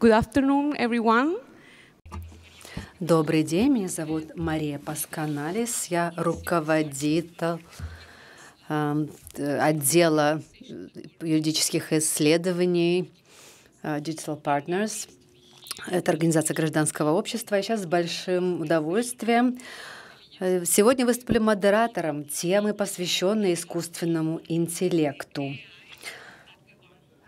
Good afternoon, everyone. Добрый день, меня зовут Мария Пасканалис, я руководитель эм, отдела э, юридических исследований э, Digital Partners. Это организация гражданского общества. Я сейчас с большим удовольствием э, сегодня выступлю модератором темы, посвященной искусственному интеллекту.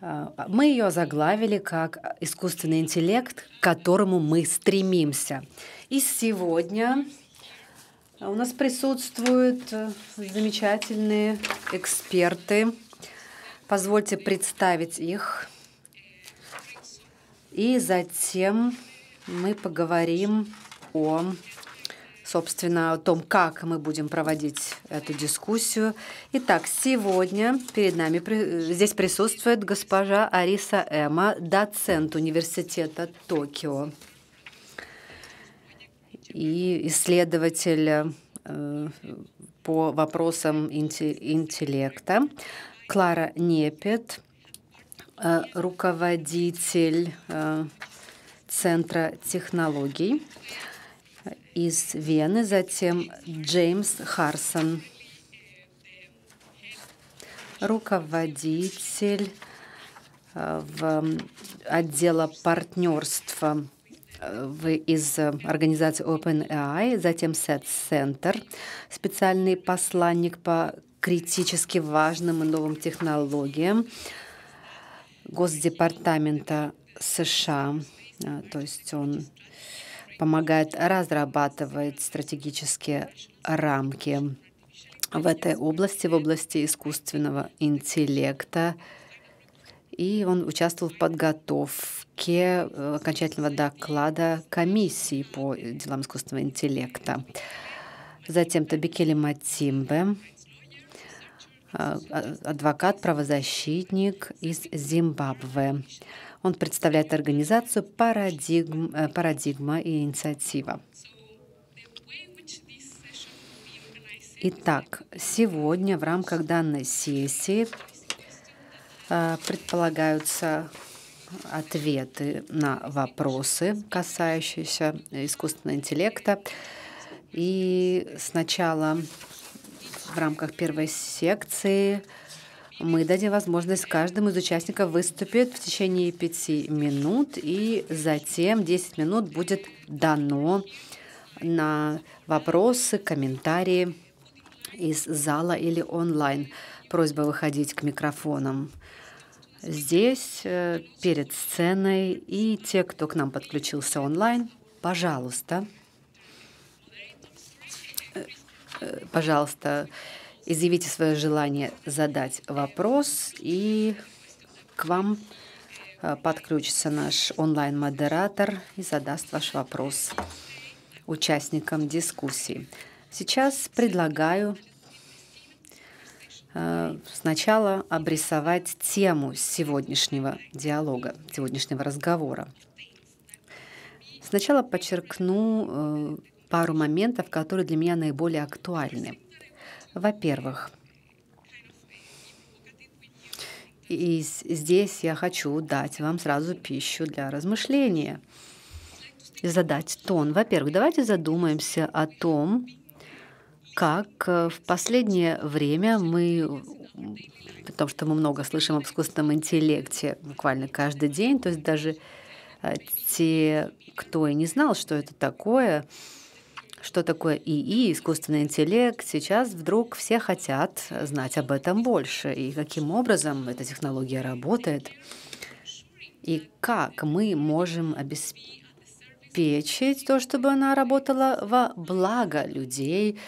А, мы ее заглавили как «Искусственный интеллект, к которому мы стремимся». И сегодня у нас присутствуют э, замечательные эксперты. Позвольте представить их. И затем мы поговорим о собственно, о том, как мы будем проводить эту дискуссию. Итак, сегодня перед нами э, здесь присутствует госпожа Ариса Эма, доцент университета Токио и исследователь э, по вопросам интеллекта. Клара Непет, э, руководитель Центра технологий из Вены, затем Джеймс Харсон, руководитель э, в отдела партнерства э, из организации OpenAI, затем Set Center, специальный посланник по критически важным и новым технологиям Госдепартамента США, э, то есть он помогает разрабатывать стратегические рамки в этой области, в области искусственного интеллекта. И он участвовал в подготовке э, окончательного доклада комиссии по делам искусственного интеллекта. Затем Табикели Матимбе, э, а, адвокат, правозащитник из Зимбабве. Он представляет организацию «Парадигм, э, «Парадигма и инициатива». Итак, сегодня в рамках данной сессии э, предполагаются ответы на вопросы, касающиеся искусственного интеллекта. И сначала в рамках первой секции – мы дадим возможность каждому из участников выступить в течение пяти минут, и затем 10 минут будет дано на вопросы, комментарии из зала или онлайн. Просьба выходить к микрофонам здесь, э, перед сценой. И те, кто к нам подключился онлайн, пожалуйста, э, э, пожалуйста, изъявите свое желание задать вопрос, и к вам э, подключится наш онлайн-модератор и задаст ваш вопрос участникам дискуссии. Сейчас предлагаю э, сначала обрисовать тему сегодняшнего диалога, сегодняшнего разговора. Сначала подчеркну э, пару моментов, которые для меня наиболее актуальны. Во-первых, и здесь я хочу дать вам сразу пищу для размышления, задать тон. Во-первых, давайте задумаемся о том, как э, в последнее время мы, потому что мы много слышим об искусственном интеллекте буквально каждый день, то есть даже э, те, кто и не знал, что это такое, что такое ИИ, искусственный интеллект, сейчас вдруг все хотят знать об этом больше и каким образом эта технология работает и как мы можем обеспечить то, чтобы она работала во благо людей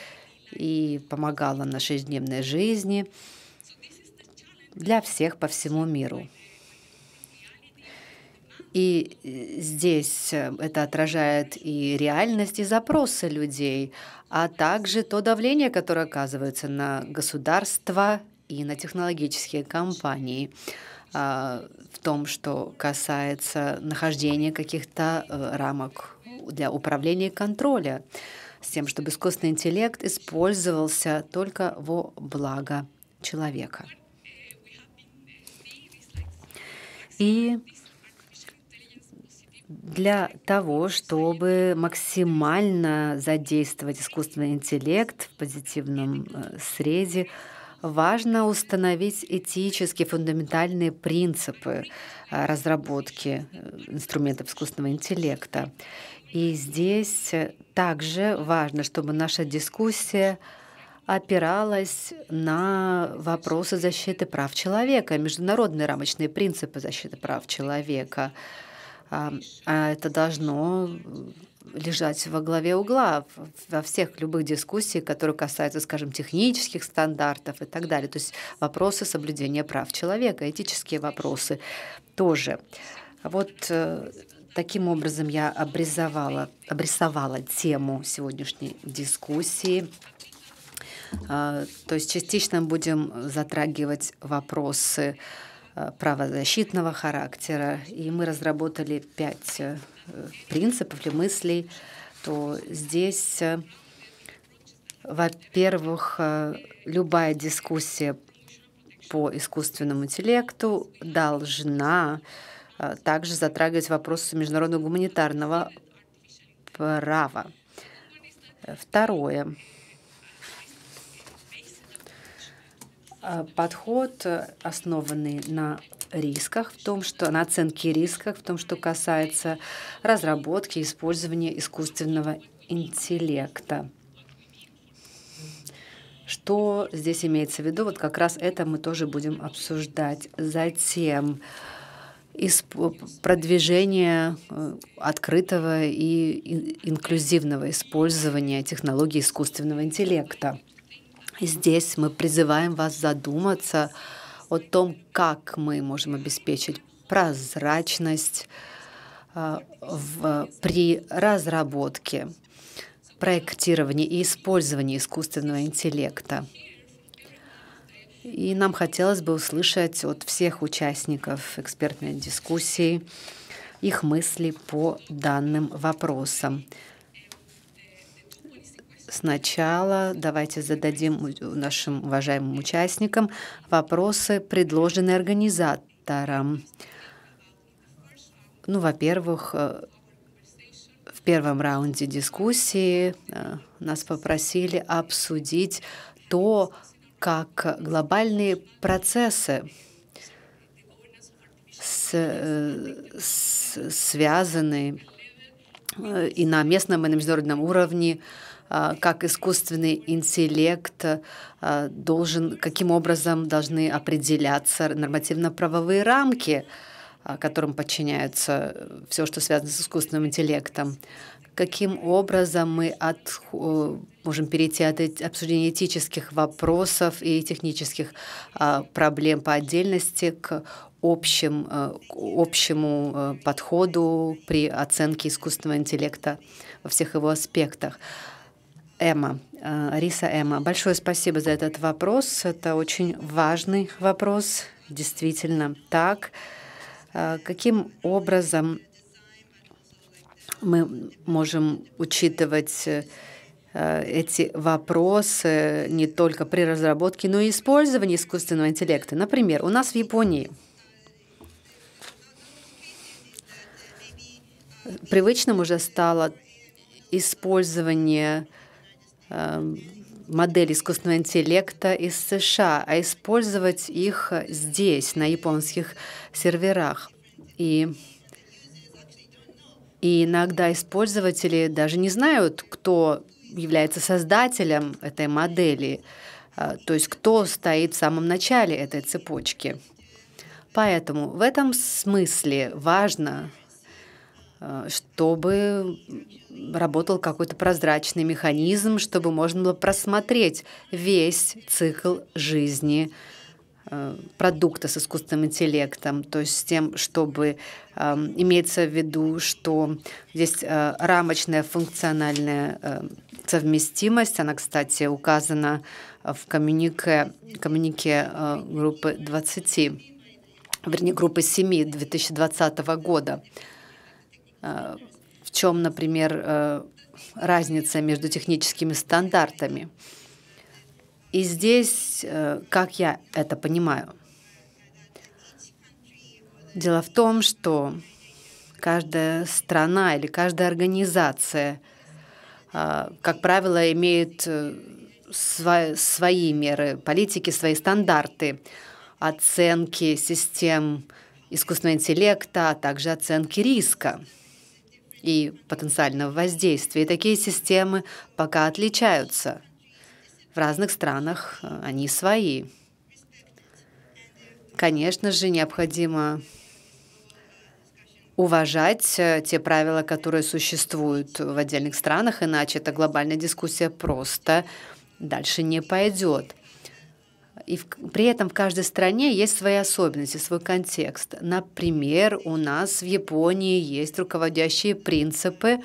и помогала нашей дневной жизни для всех по всему миру. И э, здесь э, это отражает и реальность, и запросы людей, а также то давление, которое оказывается на государство и на технологические компании а, в том, что касается нахождения каких-то э, рамок для управления и контроля, с тем, чтобы искусственный интеллект использовался только во благо человека. И для того, чтобы максимально задействовать искусственный интеллект в позитивном э, среде, важно установить этические фундаментальные принципы э, разработки э, инструментов искусственного интеллекта. И здесь также важно, чтобы наша дискуссия опиралась на вопросы защиты прав человека, международные рамочные принципы защиты прав человека – а, а это должно э, лежать во главе угла во всех любых дискуссиях, которые касаются, скажем, технических стандартов и так далее. То есть вопросы соблюдения прав человека, этические вопросы тоже. А вот э, таким образом я обрисовала, обрисовала тему сегодняшней дискуссии. А, то есть частично будем затрагивать вопросы Э, правозащитного характера, и мы разработали пять э, принципов или мыслей, то здесь, э, во-первых, любая дискуссия по искусственному интеллекту должна также затрагивать вопросы международного гуманитарного права. Второе. Э, подход, э, основанный на рисках, в том, что на оценке рисков, в том, что касается разработки использования искусственного интеллекта. Что здесь имеется в виду? Вот как раз это мы тоже будем обсуждать. Затем продвижение э, открытого и инклюзивного использования технологий искусственного интеллекта. И здесь мы призываем вас задуматься о том, как мы можем обеспечить прозрачность э, в, при разработке, проектировании и использовании искусственного интеллекта. И нам хотелось бы услышать от всех участников экспертной дискуссии их мысли по данным вопросам сначала давайте зададим нашим уважаемым участникам вопросы, предложенные организаторам. Ну, во-первых, э, в первом раунде дискуссии э, нас попросили обсудить то, как глобальные процессы с, э, с, связаны и на местном, и на международном уровне а, как искусственный интеллект а, должен, каким образом должны определяться нормативно-правовые рамки, а, которым подчиняется э, все, что связано с искусственным интеллектом каким образом мы от, можем перейти от обсуждения этических вопросов и технических проблем по отдельности к, общим, э, к общему э, подходу при оценке искусственного интеллекта во всех его аспектах. Эма, э, Риса Эма. Большое спасибо за этот вопрос. Это очень важный вопрос. Действительно так. Э, каким образом мы можем учитывать э, эти вопросы не только при разработке, но и использовании искусственного интеллекта. Например, у нас в Японии привычным уже стало использование Эм, модель искусственного интеллекта из США, а использовать их здесь, на японских серверах. И, и иногда использователи даже не знают, кто является создателем этой модели, э, то есть кто стоит в самом начале этой цепочки. Поэтому в этом смысле важно Э, чтобы работал какой-то прозрачный механизм, чтобы можно было просмотреть весь цикл жизни э, продукта с искусственным интеллектом, то есть с тем, чтобы э, имеется в виду, что здесь э, рамочная функциональная э, совместимость, она, кстати, указана в коммюнике, коммюнике э, группы 20, вернее, группы 7 2020 года. В чем, например, э, разница между техническими стандартами? И здесь, э, как я это понимаю? Дело в том, что каждая страна или каждая организация, э, как правило, имеет свои, свои меры политики, свои стандарты оценки систем искусственного интеллекта, а также оценки риска и потенциального воздействия. И такие системы пока отличаются. В разных странах э, они свои. Конечно же, необходимо уважать э, те правила, которые существуют в отдельных странах, иначе эта глобальная дискуссия просто дальше не пойдет. И в, при этом в каждой стране есть свои особенности, свой контекст. Например, у нас в Японии есть руководящие принципы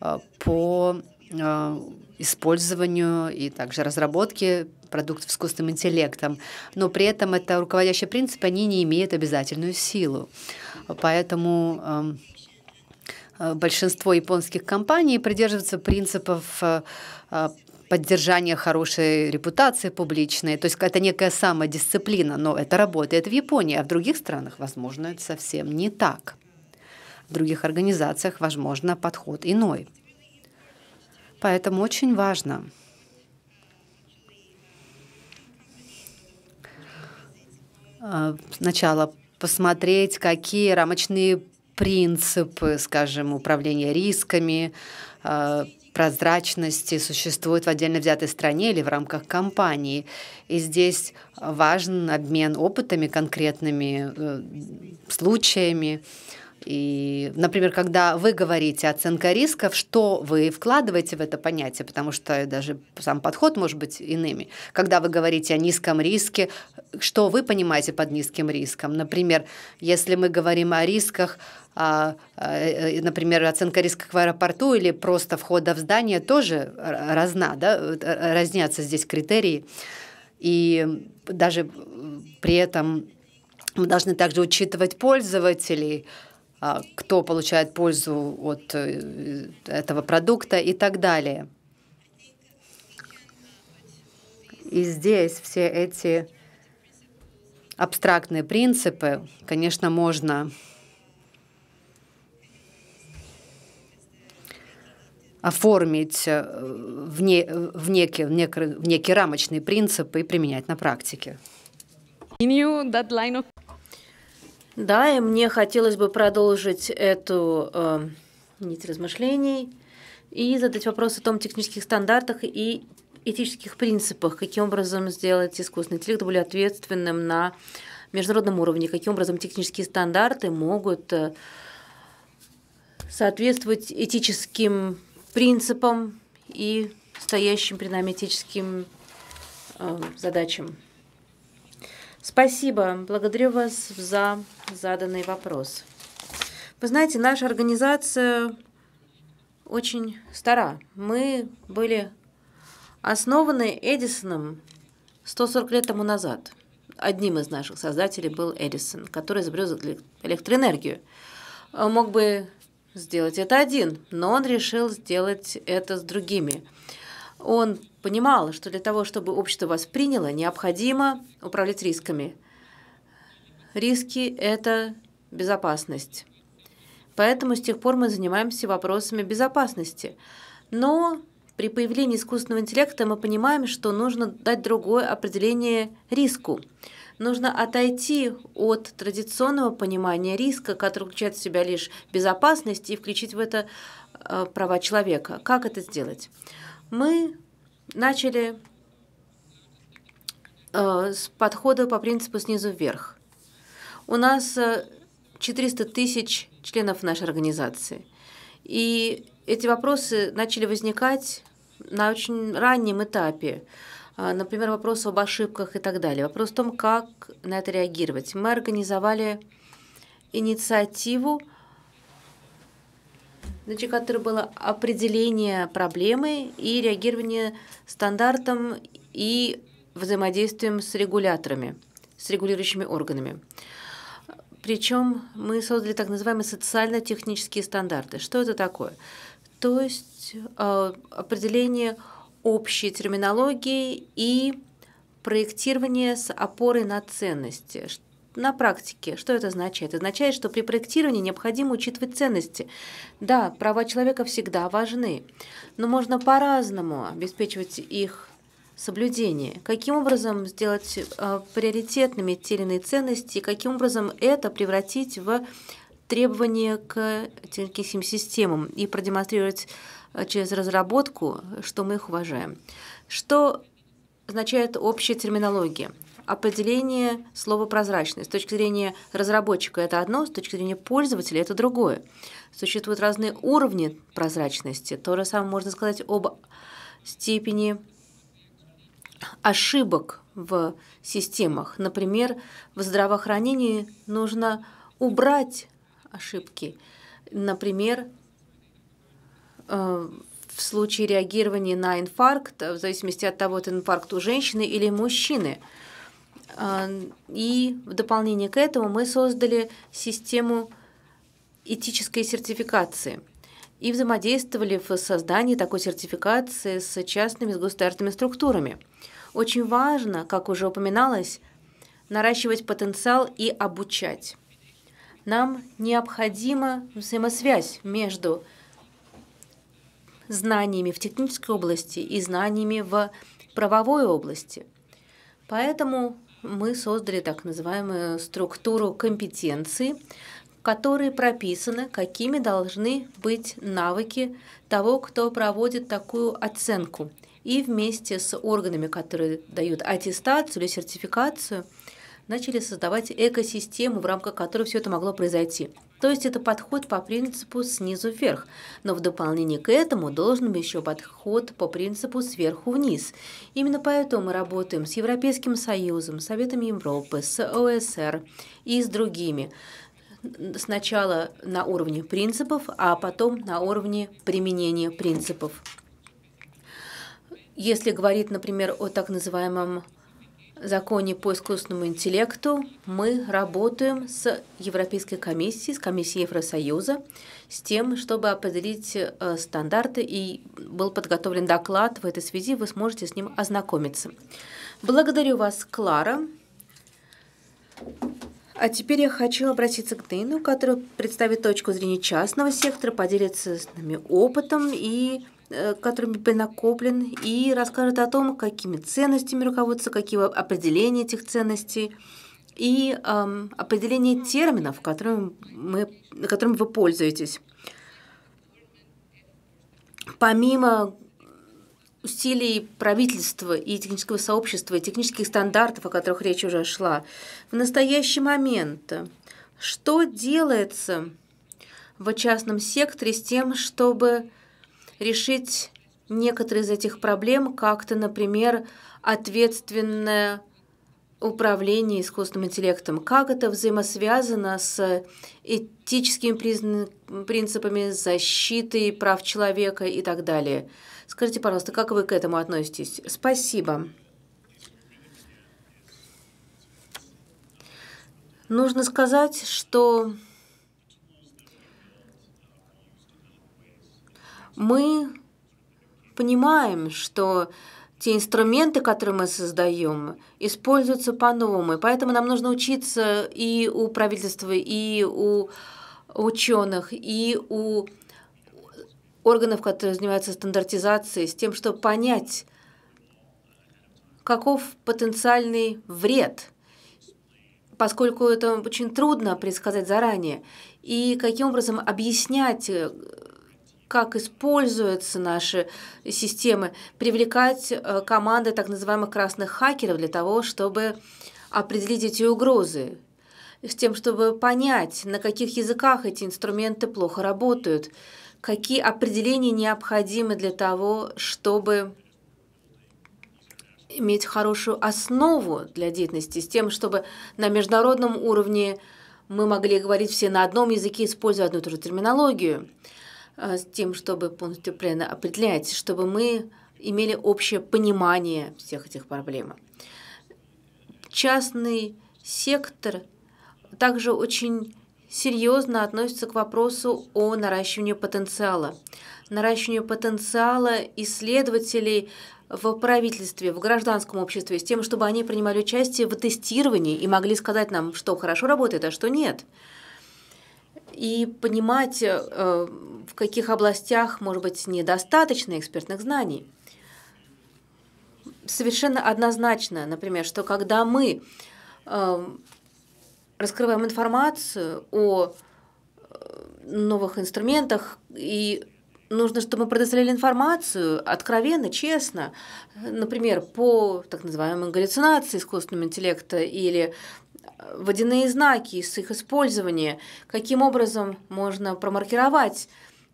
э, по э, использованию и также разработке продуктов с искусственным интеллектом. Но при этом это руководящие принципы, они не имеют обязательную силу. Поэтому эм, э, большинство японских компаний придерживаются принципов поддержание хорошей репутации публичной. То есть это некая самодисциплина, но это работает в Японии, а в других странах, возможно, это совсем не так. В других организациях, возможно, подход иной. Поэтому очень важно а, сначала посмотреть, какие рамочные принципы, скажем, управления рисками, а, прозрачности существует в отдельно взятой стране или в рамках компании. И здесь важен обмен опытами, конкретными э, случаями. И, например, когда вы говорите оценка рисков, что вы вкладываете в это понятие, потому что даже сам подход может быть иными. Когда вы говорите о низком риске, что вы понимаете под низким риском? Например, если мы говорим о рисках а, а, э, например, оценка риска в аэропорту или просто входа в здание тоже разна, да, э, разнятся здесь критерии. И даже при этом мы должны также учитывать пользователей, а, кто получает пользу от э, этого продукта и так далее. И здесь все эти абстрактные принципы, конечно, можно оформить э, в, не, в, некие, в, некие, в некие рамочные принципы и применять на практике. Да, и мне хотелось бы продолжить эту э, нить размышлений и задать вопрос о том технических стандартах и этических принципах, каким образом сделать искусственный интеллект более ответственным на международном уровне, каким образом технические стандарты могут э, соответствовать этическим принципам и стоящим перед нами этическим э, задачам. Спасибо, благодарю вас за заданный вопрос. Вы знаете, наша организация очень стара. Мы были основаны Эдисоном 140 лет тому назад. Одним из наших создателей был Эдисон, который изобрел электроэнергию. Мог бы сделать это один, но он решил сделать это с другими. Он понимал, что для того, чтобы общество восприняло, необходимо управлять рисками. Риски – это безопасность. Поэтому с тех пор мы занимаемся вопросами безопасности. Но при появлении искусственного интеллекта мы понимаем, что нужно дать другое определение риску – нужно отойти от традиционного понимания риска, который включает в себя лишь безопасность, и включить в это э, права человека. Как это сделать? Мы начали э, с подхода по принципу снизу вверх. У нас 400 э, тысяч членов нашей организации. И эти вопросы начали возникать на очень раннем этапе. А, например, вопрос об ошибках и так далее. Вопрос в том, как на это реагировать. Мы организовали инициативу, значит, которая была определение проблемы и реагирование стандартам и взаимодействием с регуляторами, с регулирующими органами. Причем мы создали так называемые социально-технические стандарты. Что это такое? То есть а, определение общей терминологией и проектирование с опорой на ценности. На практике что это означает? Это означает, что при проектировании необходимо учитывать ценности. Да, права человека всегда важны, но можно по-разному обеспечивать их соблюдение. Каким образом сделать э, приоритетными те или иные ценности, и каким образом это превратить в требования к техническим системам и продемонстрировать а, через разработку, что мы их уважаем. Что означает общая терминология? Определение слова «прозрачность». С точки зрения разработчика это одно, с точки зрения пользователя это другое. Существуют разные уровни прозрачности. То же самое можно сказать об степени ошибок в системах. Например, в здравоохранении нужно убрать ошибки. Например, Э, в случае реагирования на инфаркт, э, в зависимости от того, это инфаркт у женщины или мужчины. Э, и в дополнение к этому мы создали систему этической сертификации и взаимодействовали в создании такой сертификации с частными, с государственными структурами. Очень важно, как уже упоминалось, наращивать потенциал и обучать. Нам необходима взаимосвязь между знаниями в технической области и знаниями в правовой области. Поэтому мы создали так называемую структуру компетенций, в которой прописано, какими должны быть навыки того, кто проводит такую оценку. И вместе с органами, которые дают аттестацию или сертификацию, начали создавать экосистему, в рамках которой все это могло произойти. То есть это подход по принципу снизу вверх. Но в дополнение к этому должен быть еще подход по принципу сверху вниз. Именно поэтому мы работаем с Европейским Союзом, Советом Европы, с ОСР и с другими сначала на уровне принципов, а потом на уровне применения принципов. Если говорить, например, о так называемом законе по искусственному интеллекту мы работаем с Европейской комиссией, с комиссией Евросоюза, с тем, чтобы определить э, стандарты, и был подготовлен доклад в этой связи, вы сможете с ним ознакомиться. Благодарю вас, Клара. А теперь я хочу обратиться к Дэйну, который представит точку зрения частного сектора, поделится с нами опытом и Э, которыми был накоплен, и расскажет о том, какими ценностями руководствуются, какие определения этих ценностей, и эм, определение терминов, которым мы, которым вы пользуетесь. Помимо усилий правительства и технического сообщества, и технических стандартов, о которых речь уже шла, в настоящий момент что делается в частном секторе с тем, чтобы решить некоторые из этих проблем как-то, например, ответственное управление искусственным интеллектом? Как это взаимосвязано с этическими принципами защиты прав человека и так далее? Скажите, пожалуйста, как вы к этому относитесь? Спасибо. Нужно сказать, что мы понимаем, что те инструменты, которые мы создаем, используются по-новому. поэтому нам нужно учиться и у правительства, и у ученых, и у органов, которые занимаются стандартизацией, с тем, чтобы понять, каков потенциальный вред, поскольку это очень трудно предсказать заранее, и каким образом объяснять как используются наши системы, привлекать э, команды так называемых красных хакеров для того, чтобы определить эти угрозы, с тем, чтобы понять, на каких языках эти инструменты плохо работают, какие определения необходимы для того, чтобы иметь хорошую основу для деятельности, с тем, чтобы на международном уровне мы могли говорить все на одном языке, используя одну и ту же терминологию. А, с тем, чтобы полностью правильно определять, чтобы мы имели общее понимание всех этих проблем. Частный сектор также очень серьезно относится к вопросу о наращивании потенциала. Наращиванию потенциала исследователей в правительстве, в гражданском обществе, с тем, чтобы они принимали участие в тестировании и могли сказать нам, что хорошо работает, а что нет и понимать, э, в каких областях, может быть, недостаточно экспертных знаний. Совершенно однозначно, например, что когда мы эм, раскрываем информацию о э, новых инструментах и нужно, чтобы мы предоставили информацию откровенно, честно, например, по так называемой галлюцинации искусственного интеллекта или водяные знаки, с их использования, каким образом можно промаркировать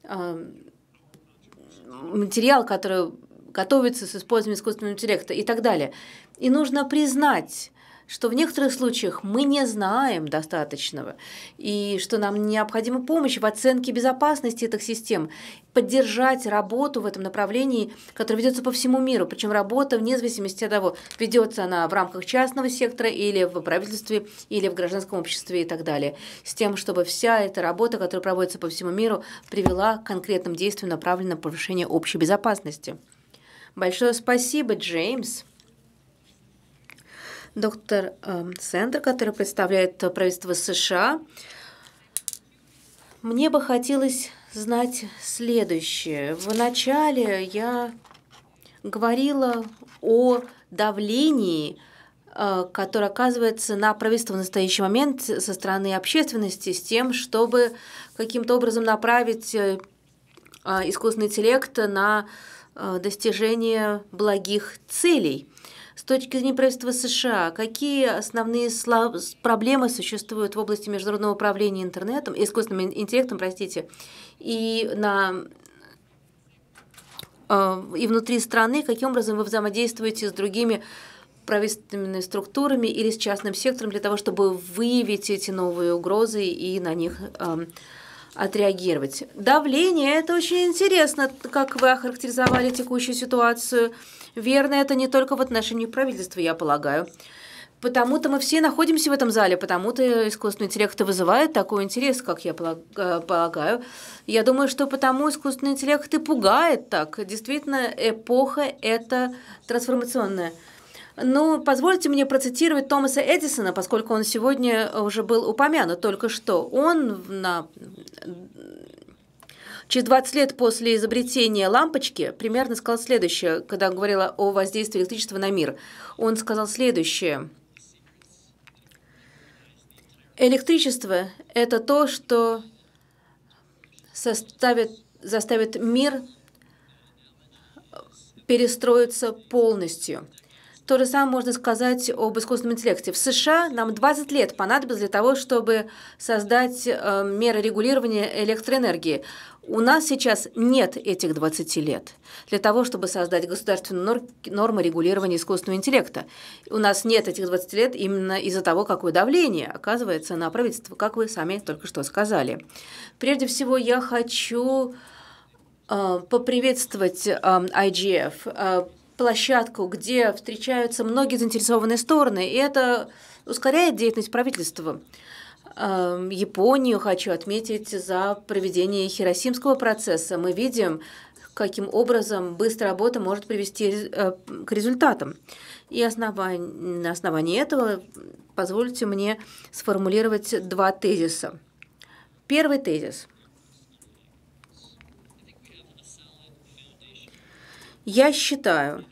э, материал, который готовится с использованием искусственного интеллекта и так далее. И нужно признать что в некоторых случаях мы не знаем достаточного, и что нам необходима помощь в оценке безопасности этих систем, поддержать работу в этом направлении, которая ведется по всему миру, причем работа вне зависимости от того, ведется она в рамках частного сектора или в правительстве, или в гражданском обществе и так далее, с тем, чтобы вся эта работа, которая проводится по всему миру, привела к конкретным действиям, направленным на повышение общей безопасности. Большое спасибо, Джеймс доктор э, Сендер, который представляет э, правительство США. Мне бы хотелось знать следующее. Вначале я говорила о давлении, э, которое оказывается на правительство в настоящий момент со стороны общественности с тем, чтобы каким-то образом направить искусственный интеллект на достижение благих целей – с точки зрения правительства США, какие основные проблемы существуют в области международного управления интернетом, искусственным интеллектом, простите, и на э, и внутри страны, каким образом вы взаимодействуете с другими правительственными структурами или с частным сектором для того, чтобы выявить эти новые угрозы и на них э, отреагировать. Давление – это очень интересно, как вы охарактеризовали текущую ситуацию – Верно, это не только в отношении правительства, я полагаю. Потому-то мы все находимся в этом зале, потому-то искусственный интеллект вызывает такой интерес, как я э, полагаю. Я думаю, что потому искусственный интеллект и пугает так. Действительно, эпоха – это трансформационная. Ну, позвольте мне процитировать Томаса Эдисона, поскольку он сегодня уже был упомянут только что. Он на Через 20 лет после изобретения лампочки примерно сказал следующее, когда он говорил о воздействии электричества на мир. Он сказал следующее. Электричество – это то, что составит, заставит мир перестроиться полностью. То же самое можно сказать об искусственном интеллекте. В США нам 20 лет понадобилось для того, чтобы создать э, меры регулирования электроэнергии. У нас сейчас нет этих 20 лет для того, чтобы создать государственную нор норму регулирования искусственного интеллекта. У нас нет этих 20 лет именно из-за того, какое давление оказывается на правительство, как вы сами только что сказали. Прежде всего, я хочу э, поприветствовать э, IGF, площадку, где встречаются многие заинтересованные стороны, и это ускоряет деятельность правительства. Эм, Японию хочу отметить за проведение Хиросимского процесса. Мы видим, каким образом быстрая работа может привести э, к результатам. И основание, на основании этого позвольте мне сформулировать два тезиса. Первый тезис – Я считаю,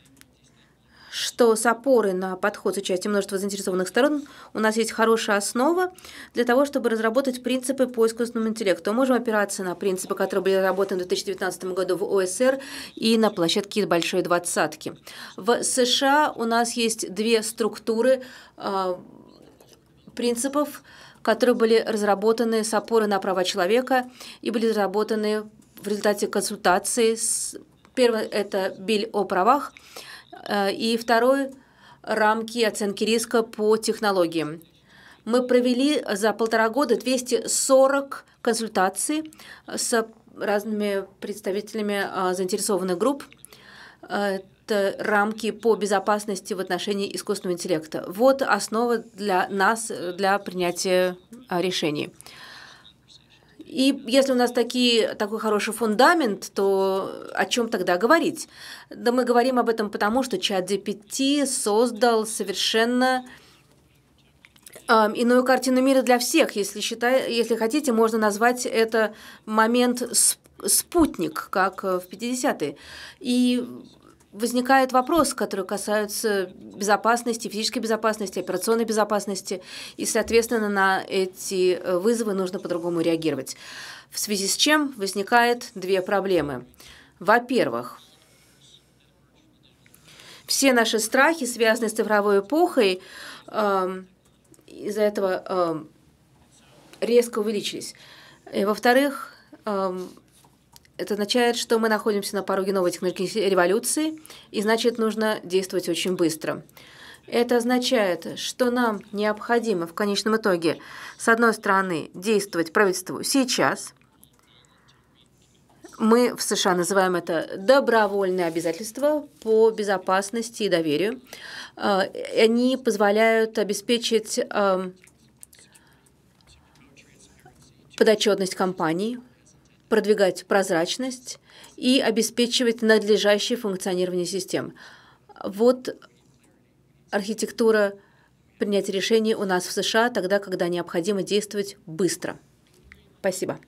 что с опорой на подход с участием множества заинтересованных сторон у нас есть хорошая основа для того, чтобы разработать принципы по искусственному интеллекту. Мы можем опираться на принципы, которые были разработаны в 2019 году в ОСР и на площадке Большой Двадцатки. В США у нас есть две структуры э, принципов, которые были разработаны с опорой на права человека и были разработаны в результате консультации с Первый – это биль о правах, э, и второй – рамки оценки риска по технологиям. Мы провели за полтора года 240 консультаций с разными представителями э, заинтересованных групп. Это рамки по безопасности в отношении искусственного интеллекта. Вот основа для нас для принятия э, решений. И если у нас такие, такой хороший фундамент, то о чем тогда говорить? Да мы говорим об этом потому, что чат GPT создал совершенно эм, иную картину мира для всех. Если, считай, если хотите, можно назвать это момент спутник, как э, в 50-е. И возникает вопрос, который касается безопасности, физической безопасности, операционной безопасности, и, соответственно, на эти э, вызовы нужно по-другому реагировать. В связи с чем возникает две проблемы. Во-первых, все наши страхи, связанные с цифровой эпохой, эм, из-за этого эм, резко увеличились. И, во-вторых, эм, это означает, что мы находимся на пороге новой технологической революции, и значит, нужно действовать очень быстро. Это означает, что нам необходимо в конечном итоге, с одной стороны, действовать правительству сейчас. Мы в США называем это добровольное обязательство по безопасности и доверию. Э, они позволяют обеспечить эм, подотчетность компаний, продвигать прозрачность и обеспечивать надлежащее функционирование систем. Вот архитектура принятия решений у нас в США тогда, когда необходимо действовать быстро. Спасибо.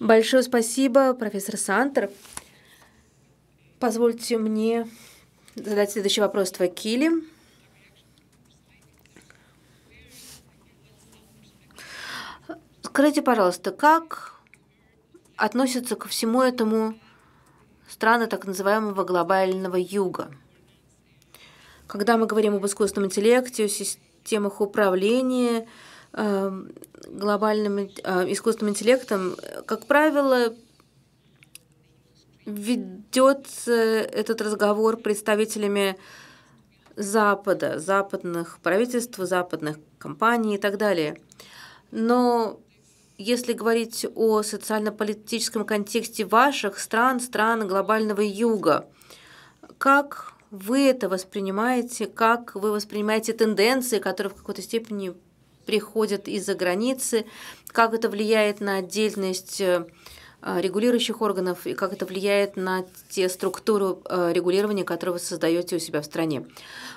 Большое спасибо, профессор Сантер. Позвольте мне задать следующий вопрос Твакили. Скажите, пожалуйста, как относятся ко всему этому страны так называемого глобального юга. Когда мы говорим об искусственном интеллекте, о системах управления э, глобальным э, искусственным интеллектом, как правило, ведет этот разговор представителями Запада, западных правительств, западных компаний и так далее. Но если говорить о социально-политическом контексте ваших стран, стран глобального юга, как вы это воспринимаете, как вы воспринимаете тенденции, которые в какой-то степени приходят из-за границы, как это влияет на отдельность э, регулирующих органов и как это влияет на те структуры э, регулирования, которые вы создаете у себя в стране.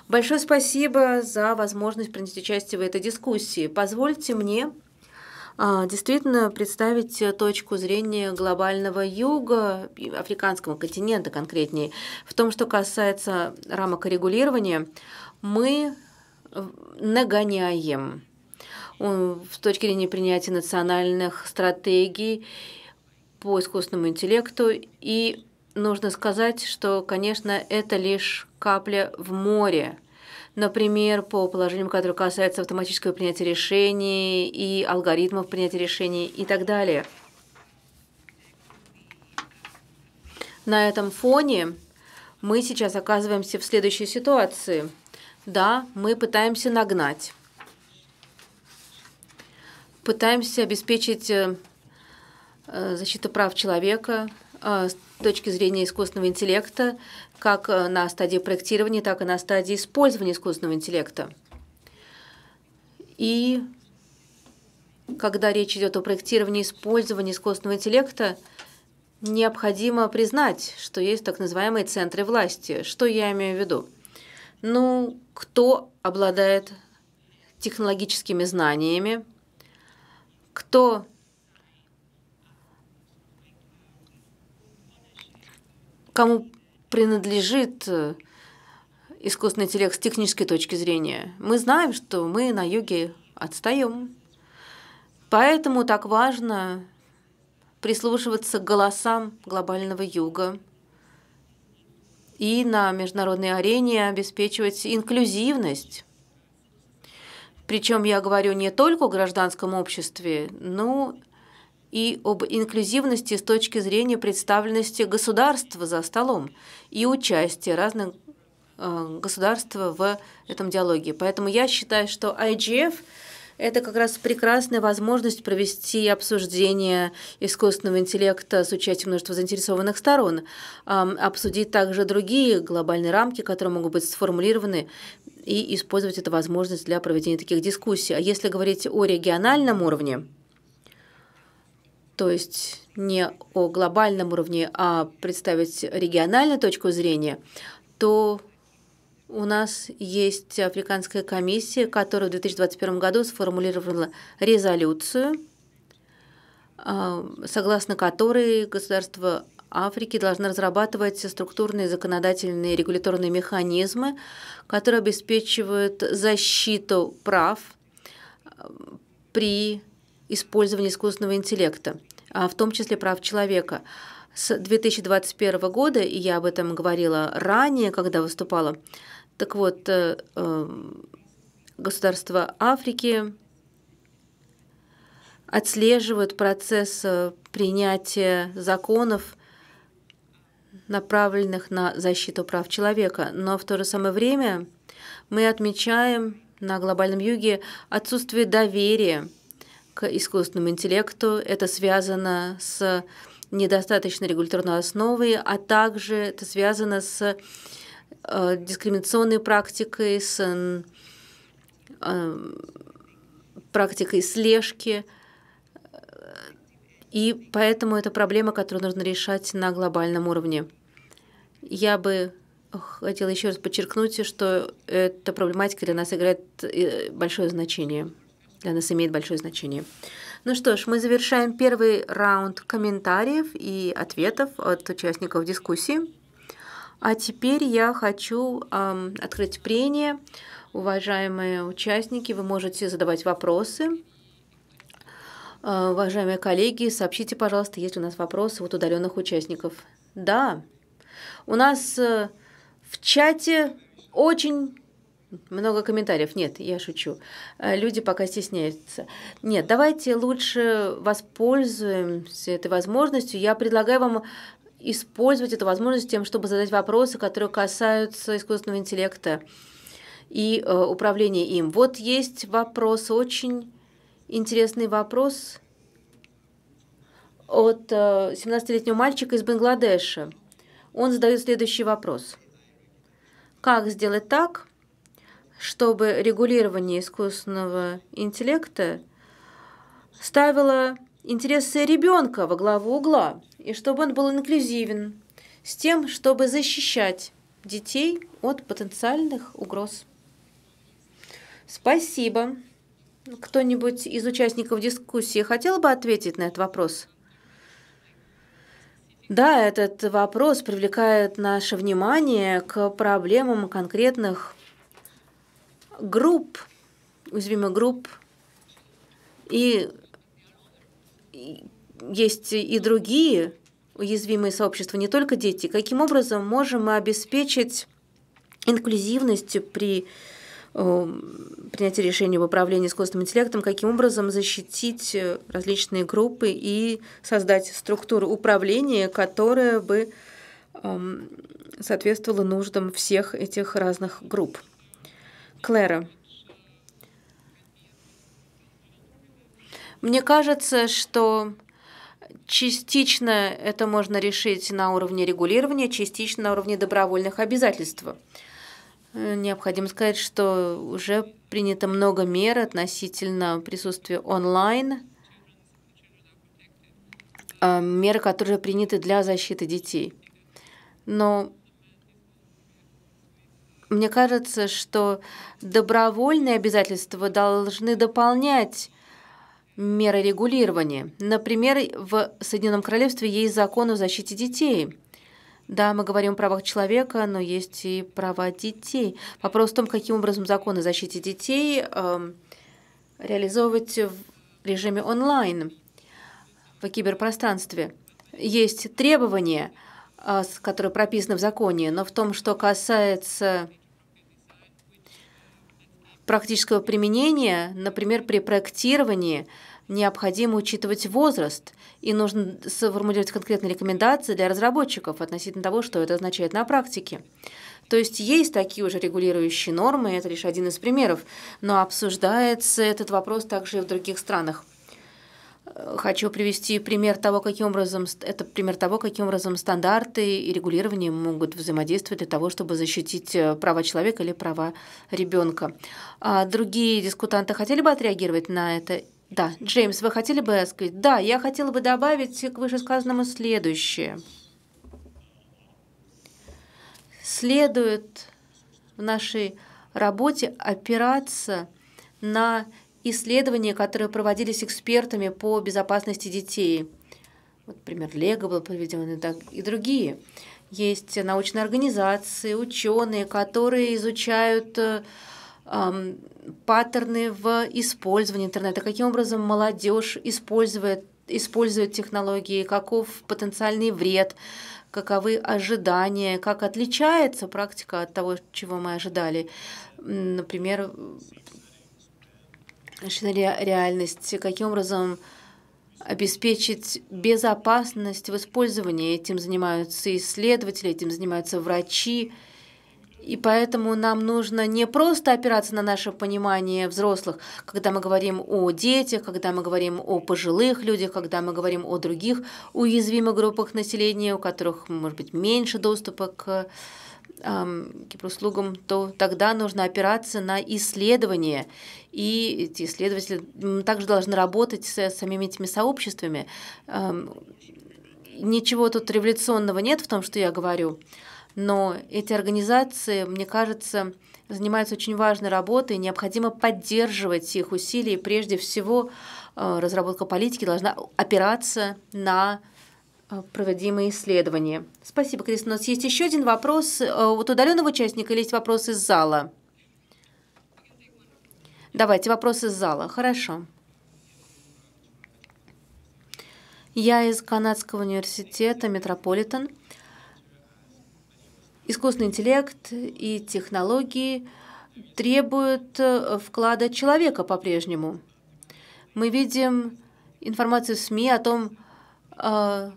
Большое спасибо за возможность принять участие в этой дискуссии. Позвольте мне а, действительно представить э, точку зрения глобального юга, африканского континента конкретнее. В том, что касается рамок регулирования, мы э, нагоняем э, с точки зрения принятия национальных стратегий по искусственному интеллекту. И нужно сказать, что, конечно, это лишь капля в море например, по положениям, которые касаются автоматического принятия решений и алгоритмов принятия решений и так далее. На этом фоне мы сейчас оказываемся в следующей ситуации. Да, мы пытаемся нагнать, пытаемся обеспечить э, э, защиту прав человека, э, точки зрения искусственного интеллекта, как э, на стадии проектирования, так и на стадии использования искусственного интеллекта. И когда речь идет о проектировании и использовании искусственного интеллекта, необходимо признать, что есть так называемые центры власти. Что я имею в виду? Ну, кто обладает технологическими знаниями, кто кому принадлежит э, искусственный интеллект с технической точки зрения. Мы знаем, что мы на юге отстаем. Поэтому так важно прислушиваться к голосам глобального юга и на международной арене обеспечивать инклюзивность. Причем я говорю не только о гражданском обществе, но и об инклюзивности с точки зрения представленности государства за столом и участия разных э, государств в этом диалоге. Поэтому я считаю, что IGF это как раз прекрасная возможность провести обсуждение искусственного интеллекта с участием множества заинтересованных сторон, обсудить также другие глобальные рамки, которые могут быть сформулированы, и использовать эту возможность для проведения таких дискуссий. А если говорить о региональном уровне, то есть не о глобальном уровне, а представить региональную точку зрения, то у нас есть Африканская комиссия, которая в 2021 году сформулировала резолюцию, а, согласно которой государства Африки должны разрабатывать структурные законодательные регуляторные механизмы, которые обеспечивают защиту прав а, при использования искусственного интеллекта, а, в том числе прав человека. С 2021 года, и я об этом говорила ранее, когда выступала, так вот, э, э, государства Африки отслеживают процесс э, принятия законов, направленных на защиту прав человека. Но в то же самое время мы отмечаем на глобальном юге отсутствие доверия – к искусственному интеллекту. Это связано с недостаточной регуляторной основой, а также это связано с э, дискриминационной практикой, с э, практикой слежки. И поэтому это проблема, которую нужно решать на глобальном уровне. Я бы хотела еще раз подчеркнуть, что эта проблематика для нас играет э, большое значение для нас имеет большое значение. Ну что ж, мы завершаем первый раунд комментариев и ответов от участников дискуссии. А теперь я хочу эм, открыть прение. Уважаемые участники, вы можете задавать вопросы. Э, уважаемые коллеги, сообщите, пожалуйста, есть у нас вопросы от удаленных участников. Да, у нас э, в чате очень много комментариев. Нет, я шучу. Э, люди пока стесняются. Нет, давайте лучше воспользуемся этой возможностью. Я предлагаю вам использовать эту возможность тем, чтобы задать вопросы, которые касаются искусственного интеллекта и э, управления им. Вот есть вопрос, очень интересный вопрос от э, 17-летнего мальчика из Бангладеша. Он задает следующий вопрос. Как сделать так, чтобы регулирование искусственного интеллекта ставило интересы ребенка во главу угла, и чтобы он был инклюзивен, с тем, чтобы защищать детей от потенциальных угроз. Спасибо. Кто-нибудь из участников дискуссии хотел бы ответить на этот вопрос? Да, этот вопрос привлекает наше внимание к проблемам конкретных групп уязвима групп, и есть и другие уязвимые сообщества, не только дети. Каким образом можем мы обеспечить инклюзивность при эм, принятии решений в управлении искусственным интеллектом, каким образом защитить различные группы и создать структуру управления, которая бы эм, соответствовала нуждам всех этих разных групп. Клэра. Мне кажется, что частично это можно решить на уровне регулирования, частично на уровне добровольных обязательств. Э, необходимо сказать, что уже принято много мер относительно присутствия онлайн, э, меры, которые приняты для защиты детей. Но мне кажется, что добровольные обязательства должны дополнять меры регулирования. Например, в Соединенном Королевстве есть закон о защите детей. Да, мы говорим о правах человека, но есть и права детей. Вопрос в том, каким образом закон о защите детей э, реализовывать в режиме онлайн, в киберпространстве. Есть требования, э, которые прописаны в законе, но в том, что касается практического применения, например, при проектировании, необходимо учитывать возраст, и нужно сформулировать конкретные рекомендации для разработчиков относительно того, что это означает на практике. То есть есть такие уже регулирующие нормы, это лишь один из примеров, но обсуждается этот вопрос также и в других странах. Э, хочу привести пример того, каким образом это пример того, каким образом стандарты и регулирование могут взаимодействовать для того, чтобы защитить э, права человека или права ребенка. А другие дискутанты хотели бы отреагировать на это? Да, Джеймс, вы хотели бы сказать? Да, я хотела бы добавить к вышесказанному следующее. Следует в нашей работе опираться на исследования, которые проводились экспертами по безопасности детей. Вот, например, Лего было проведено и другие. Есть научные организации, ученые, которые изучают э, паттерны в использовании интернета, каким образом молодежь использует, использует технологии, каков потенциальный вред, каковы ожидания, как отличается практика от того, чего мы ожидали. Например, реальность, каким образом обеспечить безопасность в использовании. Этим занимаются исследователи, этим занимаются врачи. И поэтому нам нужно не просто опираться на наше понимание взрослых, когда мы говорим о детях, когда мы говорим о пожилых людях, когда мы говорим о других уязвимых группах населения, у которых, может быть, меньше доступа к э, услугам, то тогда нужно опираться на исследования и эти исследователи также должны работать с самими этими сообществами. Эм, ничего тут революционного нет в том, что я говорю, но эти организации, мне кажется, занимаются очень важной работой, необходимо поддерживать их усилия, и прежде всего э, разработка политики должна опираться на э, проводимые исследования. Спасибо, Кристина. У нас есть еще один вопрос э, от удаленного участника или есть вопрос из зала? Давайте вопросы из зала. Хорошо. Я из Канадского университета Метрополитен. Искусственный интеллект и технологии требуют э, вклада человека по-прежнему. Мы видим информацию в СМИ о том, э,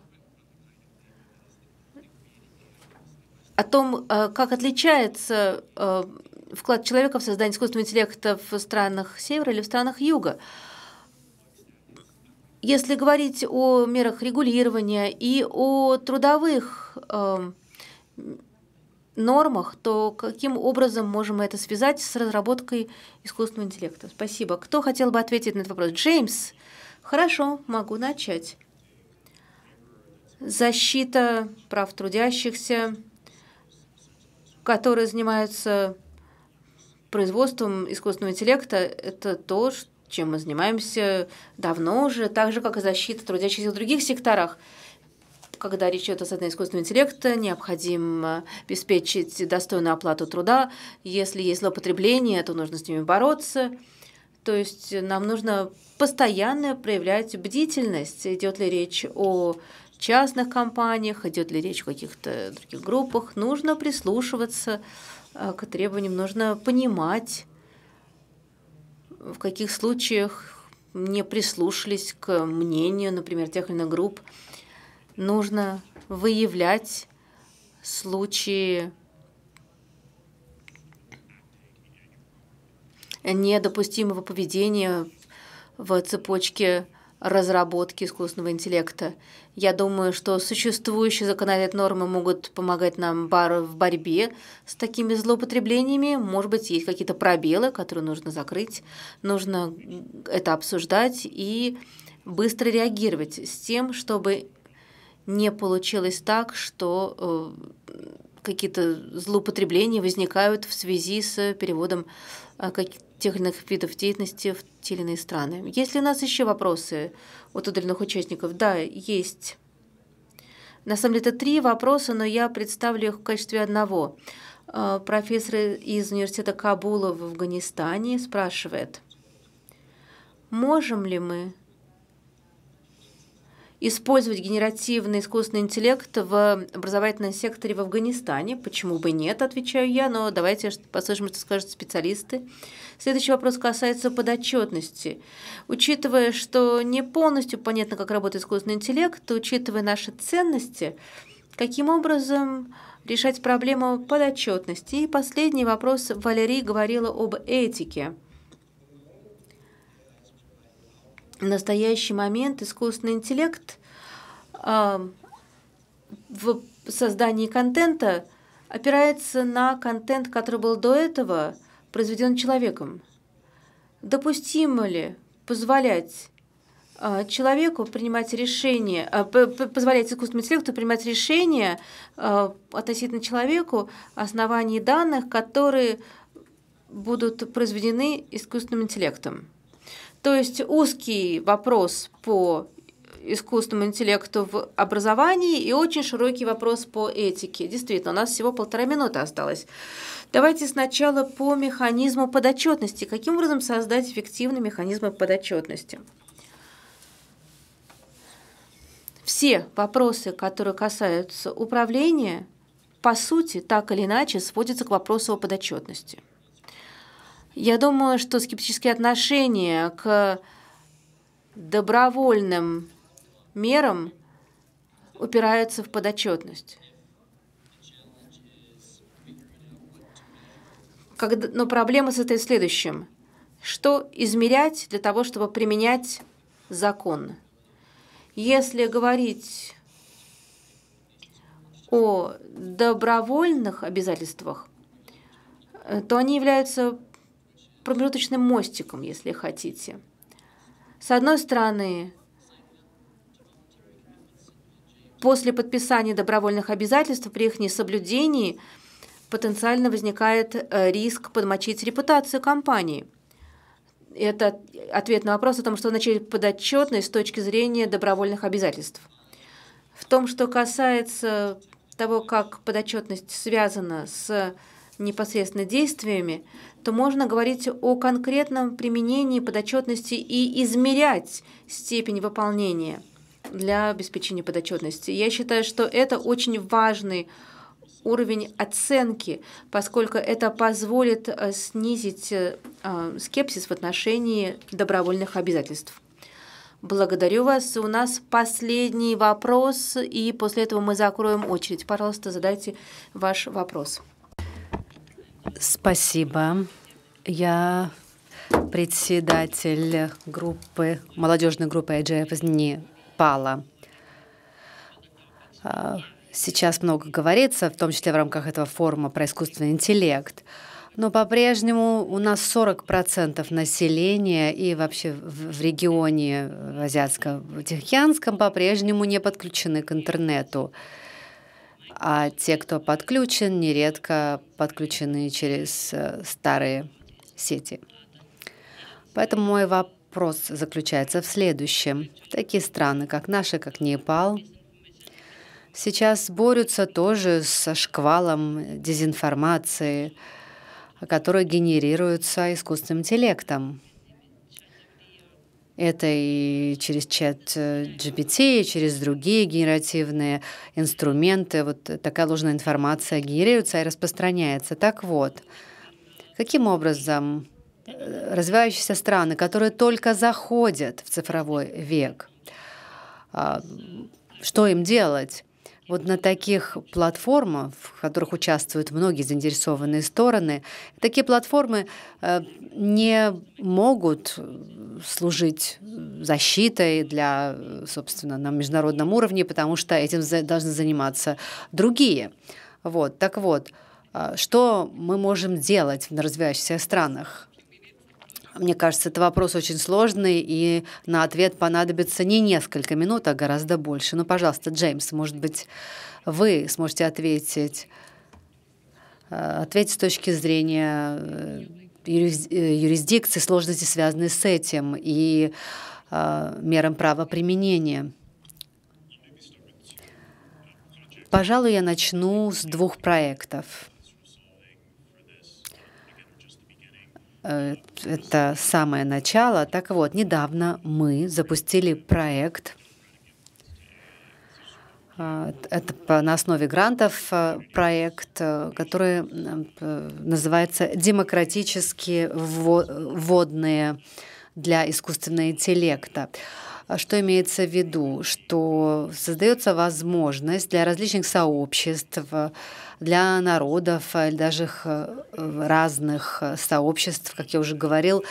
о том, э, как отличается вклад человека в создание искусственного интеллекта в странах севера или в странах юга. Если говорить о мерах регулирования и о трудовых э, нормах, то каким образом можем мы это связать с разработкой искусственного интеллекта? Спасибо. Кто хотел бы ответить на этот вопрос? Джеймс. Хорошо, могу начать. Защита прав трудящихся, которые занимаются производством искусственного интеллекта – это то, чем мы занимаемся давно уже, так же, как и защита трудящихся в других секторах когда речь идет о создании искусственного интеллекта, необходимо обеспечить достойную оплату труда. Если есть злоупотребление, то нужно с ними бороться. То есть нам нужно постоянно проявлять бдительность. Идет ли речь о частных компаниях, идет ли речь о каких-то других группах, нужно прислушиваться Э, к требованиям нужно понимать, в каких случаях не прислушались к мнению, например, тех или иных групп. Нужно выявлять случаи недопустимого поведения в цепочке разработки искусственного интеллекта. Я думаю, что существующие законодательные нормы могут помогать нам в борьбе с такими злоупотреблениями. Может быть, есть какие-то пробелы, которые нужно закрыть. Нужно это обсуждать и быстро реагировать с тем, чтобы не получилось так, что э, какие-то злоупотребления возникают в связи с переводом э, каких тех или иных видов деятельности в те или иные страны. Есть ли у нас еще вопросы от удаленных участников. Да, есть. На самом деле это три вопроса, но я представлю их в качестве одного. А, профессор из университета Кабула в Афганистане спрашивает, можем ли мы использовать генеративный искусственный интеллект в образовательном секторе в Афганистане. Почему бы нет, отвечаю я, но давайте послушаем, что скажут специалисты. Следующий вопрос касается подотчетности. Учитывая, что не полностью понятно, как работает искусственный интеллект, учитывая наши ценности, каким образом решать проблему подотчетности? И последний вопрос. Валерий говорила об этике. В настоящий момент искусственный интеллект э, в создании контента опирается на контент, который был до этого – произведен человеком. Допустимо ли позволять а, человеку принимать решение, а, позволять искусственному интеллекту принимать решения а, относительно человеку оснований данных, которые будут произведены искусственным интеллектом. То есть узкий вопрос по искусственному интеллекту в образовании и очень широкий вопрос по этике. Действительно, у нас всего полтора минуты осталось. Давайте сначала по механизму подотчетности. Каким образом создать эффективные механизмы подотчетности? Все вопросы, которые касаются управления, по сути, так или иначе, сводятся к вопросу о подотчетности. Я думаю, что скептические отношения к добровольным мерам упираются в подотчетность. Когда, но проблема состоит в следующем. Что измерять для того, чтобы применять закон? Если говорить о добровольных обязательствах, э, то они являются промежуточным мостиком, если хотите. С одной стороны, после подписания добровольных обязательств при их несоблюдении – потенциально возникает э, риск подмочить репутацию компании. Это ответ на вопрос о том, что значит подотчетность с точки зрения добровольных обязательств. В том, что касается того, как подотчетность связана с непосредственно действиями, то можно говорить о конкретном применении подотчетности и измерять степень выполнения для обеспечения подотчетности. Я считаю, что это очень важный уровень оценки, поскольку это позволит э, снизить э, а, скепсис в отношении добровольных обязательств. Благодарю вас. У нас последний вопрос, и после этого мы закроем очередь. Пожалуйста, задайте ваш вопрос. Спасибо. Я председатель группы, молодежной группы IGF из Непала. Сейчас много говорится, в том числе в рамках этого форума про искусственный интеллект. Но по-прежнему у нас 40% населения и вообще в регионе Азиатско-Тихоокеанском по-прежнему не подключены к интернету. А те, кто подключен, нередко подключены через э, старые сети. Поэтому мой вопрос заключается в следующем. Такие страны, как наши, как Непал – сейчас борются тоже со шквалом дезинформации, которая генерируется искусственным интеллектом. Это и через чат э, GPT, и через другие генеративные инструменты. Вот такая ложная информация генерируется и распространяется. Так вот, каким образом э, развивающиеся страны, которые только заходят в цифровой век, а, что им делать? Вот на таких платформах, в которых участвуют многие заинтересованные стороны, такие платформы э, не могут э, служить защитой для, собственно, на международном уровне, потому что этим должны заниматься другие. Вот, так вот, э, что мы можем делать в развивающихся странах? Мне кажется, это вопрос очень сложный, и на ответ понадобится не несколько минут, а гораздо больше. Ну, пожалуйста, Джеймс, может быть, вы сможете ответить, э, ответить с точки зрения э, э, юрисдикции, сложности, связанные с этим, и мерам правоприменения. Пожалуй, я начну с двух проектов. Э, это самое начало. Так вот, недавно мы запустили проект э, это на основе грантов э, проект, который называется «Демократические водные для искусственного интеллекта». А что имеется в виду? Что создается возможность для различных сообществ, для народов, э, даже э, разных э, сообществ, как я уже говорил,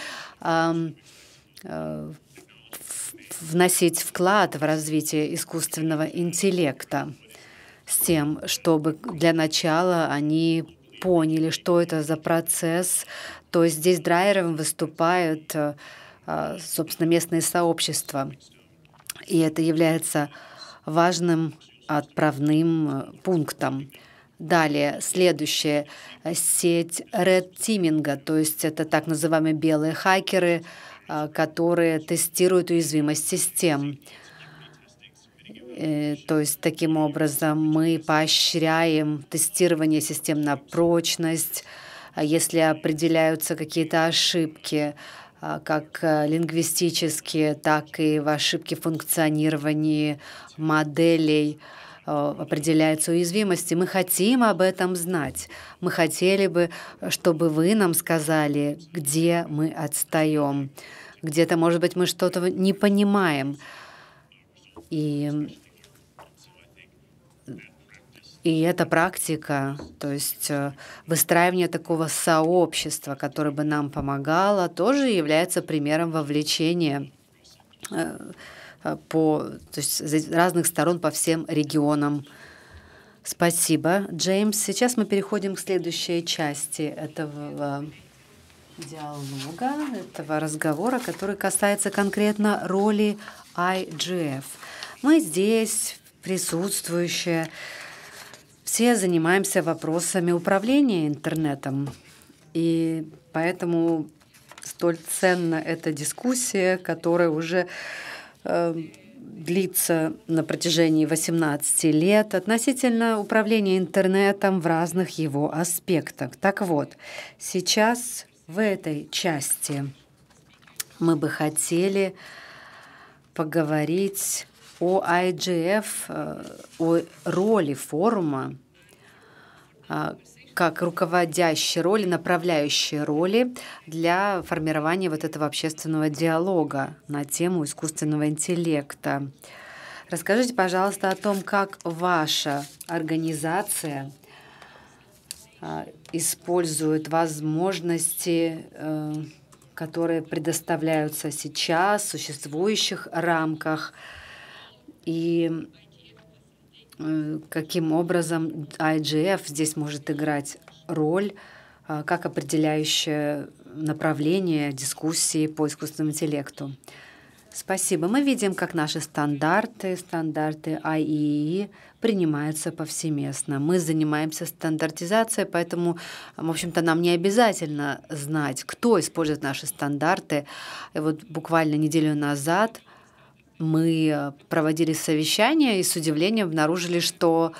вносить вклад в развитие искусственного интеллекта с тем, чтобы для начала они поняли, что это за процесс, то есть здесь драйвером выступают, собственно, местные сообщества. И это является важным отправным пунктом. Далее, следующая э, сеть Red Teaming, то есть это так называемые белые хакеры, э, которые тестируют уязвимость систем. Э, то есть таким образом мы поощряем тестирование систем на прочность, а если определяются какие-то ошибки, а, как лингвистические, так и в ошибке функционирования моделей. Э, определяется уязвимости. мы хотим об этом знать. Мы хотели бы, чтобы вы нам сказали, где мы отстаем. Где-то, может быть, мы что-то не понимаем. И, и эта практика, то есть э, выстраивание такого сообщества, которое бы нам помогало, тоже является примером вовлечения э, Э, по то есть, с разных сторон по всем регионам. Спасибо, Джеймс. Сейчас мы переходим к следующей части этого диалога, этого разговора, который касается конкретно роли IGF. Мы здесь, присутствующие, все занимаемся вопросами управления интернетом. И поэтому столь ценна эта дискуссия, которая уже Эм, длится на протяжении 18 лет относительно управления интернетом в разных его аспектах. Так вот, сейчас в этой части мы бы хотели поговорить о IGF, э, о роли форума э, как руководящие роли, направляющие роли для формирования вот этого общественного диалога на тему искусственного интеллекта. Расскажите, пожалуйста, о том, как ваша организация а, использует возможности, э, которые предоставляются сейчас в существующих рамках, и Э, каким образом IGF а здесь может играть роль э, как определяющее направление дискуссии по искусственному интеллекту. Спасибо. Мы видим, как наши стандарты, стандарты IEEE а принимаются повсеместно. Мы занимаемся стандартизацией, поэтому, в общем-то, нам не обязательно знать, кто использует наши стандарты. И вот буквально неделю назад – мы э, проводили совещание и с удивлением обнаружили, что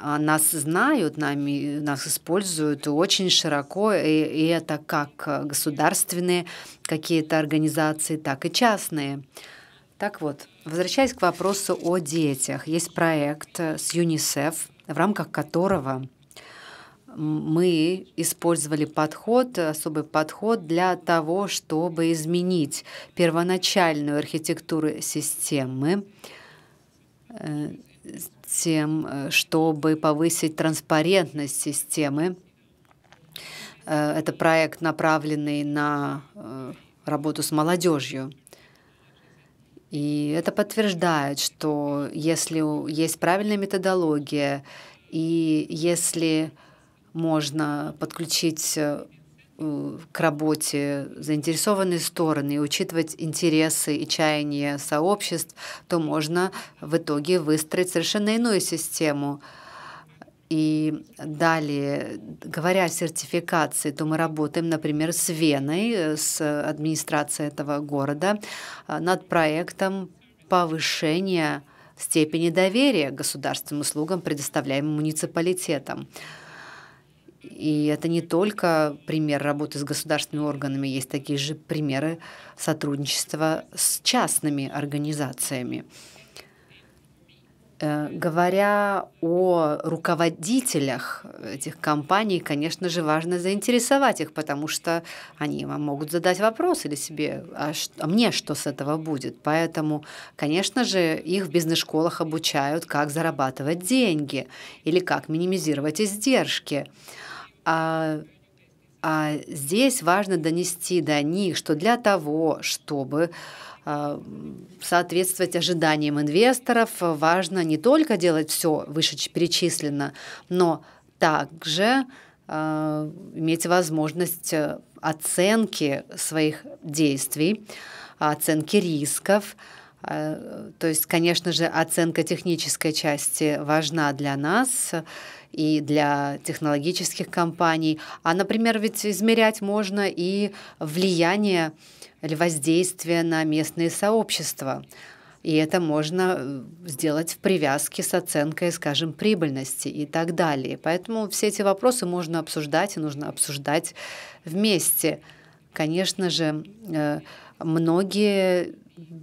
а, нас знают, нами, нас используют очень широко, и, и это как э, государственные какие-то организации, так и частные. Так вот, возвращаясь к вопросу о детях, есть проект э, с ЮНИСЕФ, в рамках которого мы использовали подход, особый подход для того, чтобы изменить первоначальную архитектуру системы э, тем, чтобы повысить транспарентность системы. Э, это проект, направленный на э, работу с молодежью. И это подтверждает, что если есть правильная методология, и если можно подключить э, к работе заинтересованные стороны учитывать интересы и чаяния сообществ, то можно в итоге выстроить совершенно иную систему. И далее, говоря о сертификации, то мы работаем, например, с Веной, э, с администрацией этого города, э, над проектом повышения степени доверия государственным услугам, предоставляемым муниципалитетам. И это не только пример работы с государственными органами, есть такие же примеры сотрудничества с частными организациями. Э, говоря о руководителях этих компаний, конечно же, важно заинтересовать их, потому что они вам могут задать вопрос или себе, а, что, а мне что с этого будет? Поэтому, конечно же, их в бизнес-школах обучают, как зарабатывать деньги или как минимизировать издержки. А, а здесь важно донести до них, что для того, чтобы а, соответствовать ожиданиям инвесторов, важно не только делать все вышеперечисленно, но также а, иметь возможность э, оценки своих действий, оценки рисков. А, то есть, конечно же, оценка технической части важна для нас, и для технологических компаний. А, например, ведь измерять можно и влияние или воздействие на местные сообщества. И это можно э, сделать в привязке с оценкой, скажем, прибыльности и так далее. Поэтому все эти вопросы можно обсуждать и нужно обсуждать вместе. Конечно же, э, многие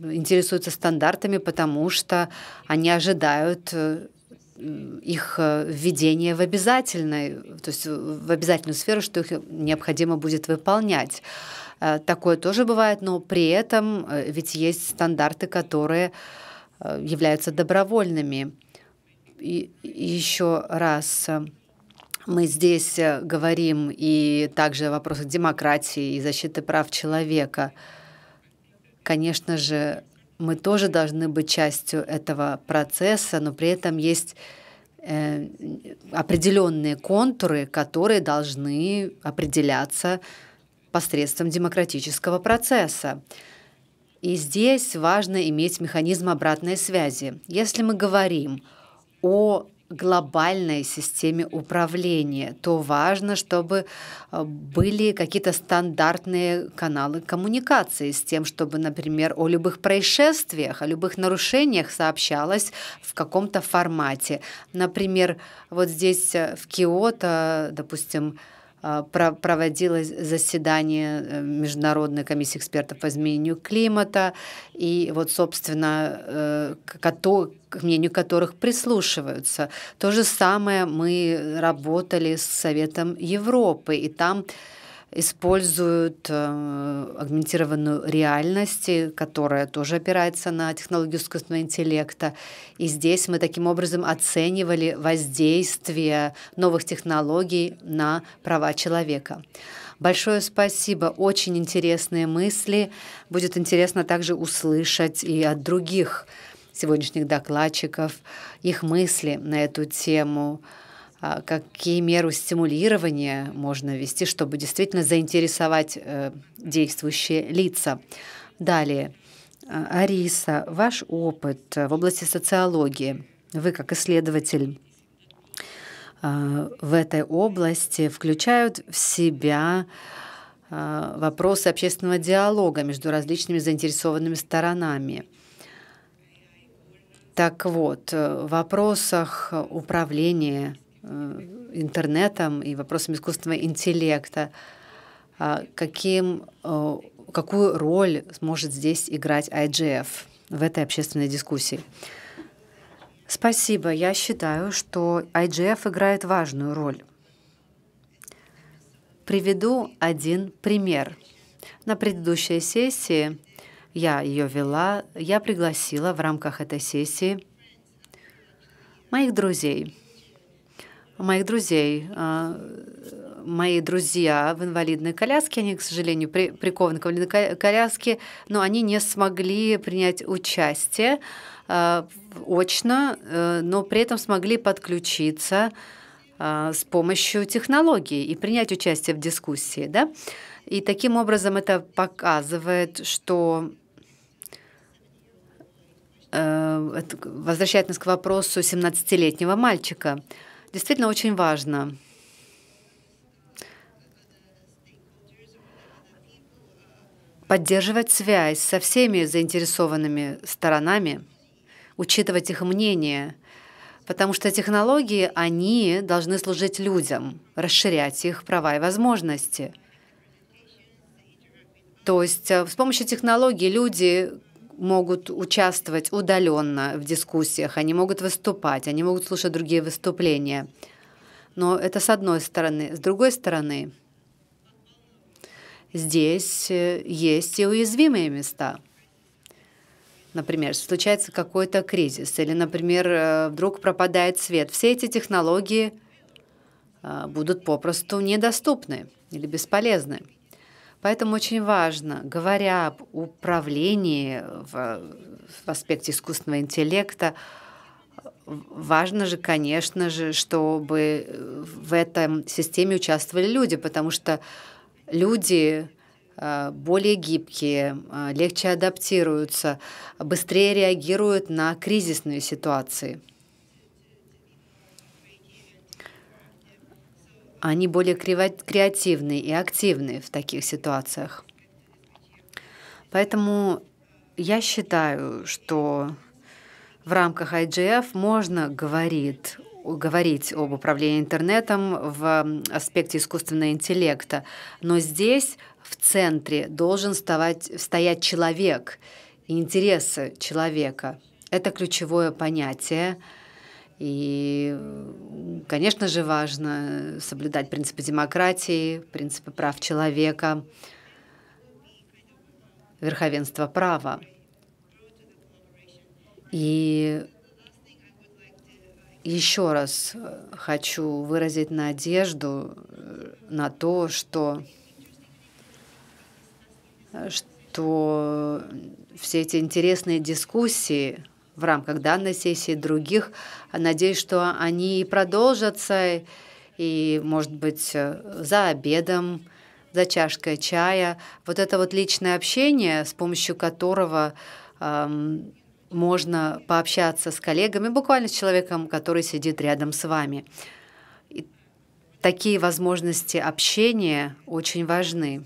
интересуются стандартами, потому что они ожидают э, их э, введение в обязательной, то есть э, в обязательную сферу, что их необходимо будет выполнять. Э, такое тоже бывает, но при этом ведь есть стандарты, которые являются добровольными. И еще раз мы здесь говорим и также о вопросах демократии и защиты прав человека. Конечно же, мы тоже должны быть частью этого процесса, но при этом есть э, определенные контуры, которые должны определяться посредством демократического процесса. И здесь важно иметь механизм обратной связи. Если мы говорим о глобальной системе управления, то важно, чтобы э, были какие-то стандартные каналы коммуникации с тем, чтобы, например, о любых происшествиях, о любых нарушениях сообщалось в каком-то формате. Например, вот здесь э, в Киото, допустим, а, проводилось заседание э, Международной комиссии экспертов по изменению климата, и вот, собственно, э, к мнению которых прислушиваются. То же самое мы работали с Советом Европы, и там используют э, агментированную реальность, которая тоже опирается на технологию искусственного интеллекта. И здесь мы таким образом оценивали воздействие новых технологий на права человека. Большое спасибо, очень интересные мысли. Будет интересно также услышать и от других сегодняшних докладчиков их мысли на эту тему. А, какие меры стимулирования можно вести, чтобы действительно заинтересовать э, действующие лица. Далее. А, Ариса, ваш опыт э, в области социологии. Вы как исследователь а, в этой области включают в себя вопросы общественного диалога между различными заинтересованными сторонами. Так вот, э, в вопросах управления Э, интернетом и вопросами искусственного интеллекта. А, каким, э, какую роль сможет здесь играть IGF в этой общественной дискуссии? Спасибо. Я считаю, что IGF играет важную роль. Приведу один пример. На предыдущей сессии я ее вела, я пригласила в рамках этой сессии моих друзей – моих друзей. А, мои друзья в инвалидной коляске, они, к сожалению, при, прикованы к инвалидной коляске, но они не смогли принять участие а, очно, э, но при этом смогли подключиться а, с помощью технологии и принять участие в дискуссии. Да? И таким образом это показывает, что э, возвращает нас к вопросу 17-летнего мальчика действительно очень важно. поддерживать связь со всеми заинтересованными сторонами, учитывать их мнение, потому что технологии, они должны служить людям, расширять их права и возможности. То есть э, с помощью технологий люди могут участвовать удаленно в дискуссиях, они могут выступать, они могут слушать другие выступления. Но это с одной стороны. С другой стороны, здесь э, есть и уязвимые места. Например, случается какой-то кризис, или, например, э, вдруг пропадает свет. Все эти технологии э, будут попросту недоступны или бесполезны. Поэтому очень важно, говоря об управлении э, в, в аспекте искусственного интеллекта, важно же, конечно же, чтобы э, в этом системе участвовали люди, потому что люди э, более гибкие, легче адаптируются, быстрее реагируют на кризисные ситуации. они более креативны и активны в таких ситуациях. Поэтому я считаю, что в рамках IGF можно говорить говорить об управлении интернетом в аспекте искусственного интеллекта, но здесь в центре должен вставать, стоять человек и интересы человека. Это ключевое понятие. И, конечно же, важно соблюдать принципы демократии, принципы прав человека, верховенство права. И еще раз хочу выразить надежду на то, что, что все эти интересные дискуссии в рамках данной сессии, других. Надеюсь, что они и продолжатся, и, может быть, э, за обедом, за чашкой чая. Вот это вот личное общение, с помощью которого эм, можно пообщаться с коллегами, буквально с человеком, который сидит рядом с вами. И такие возможности общения очень важны.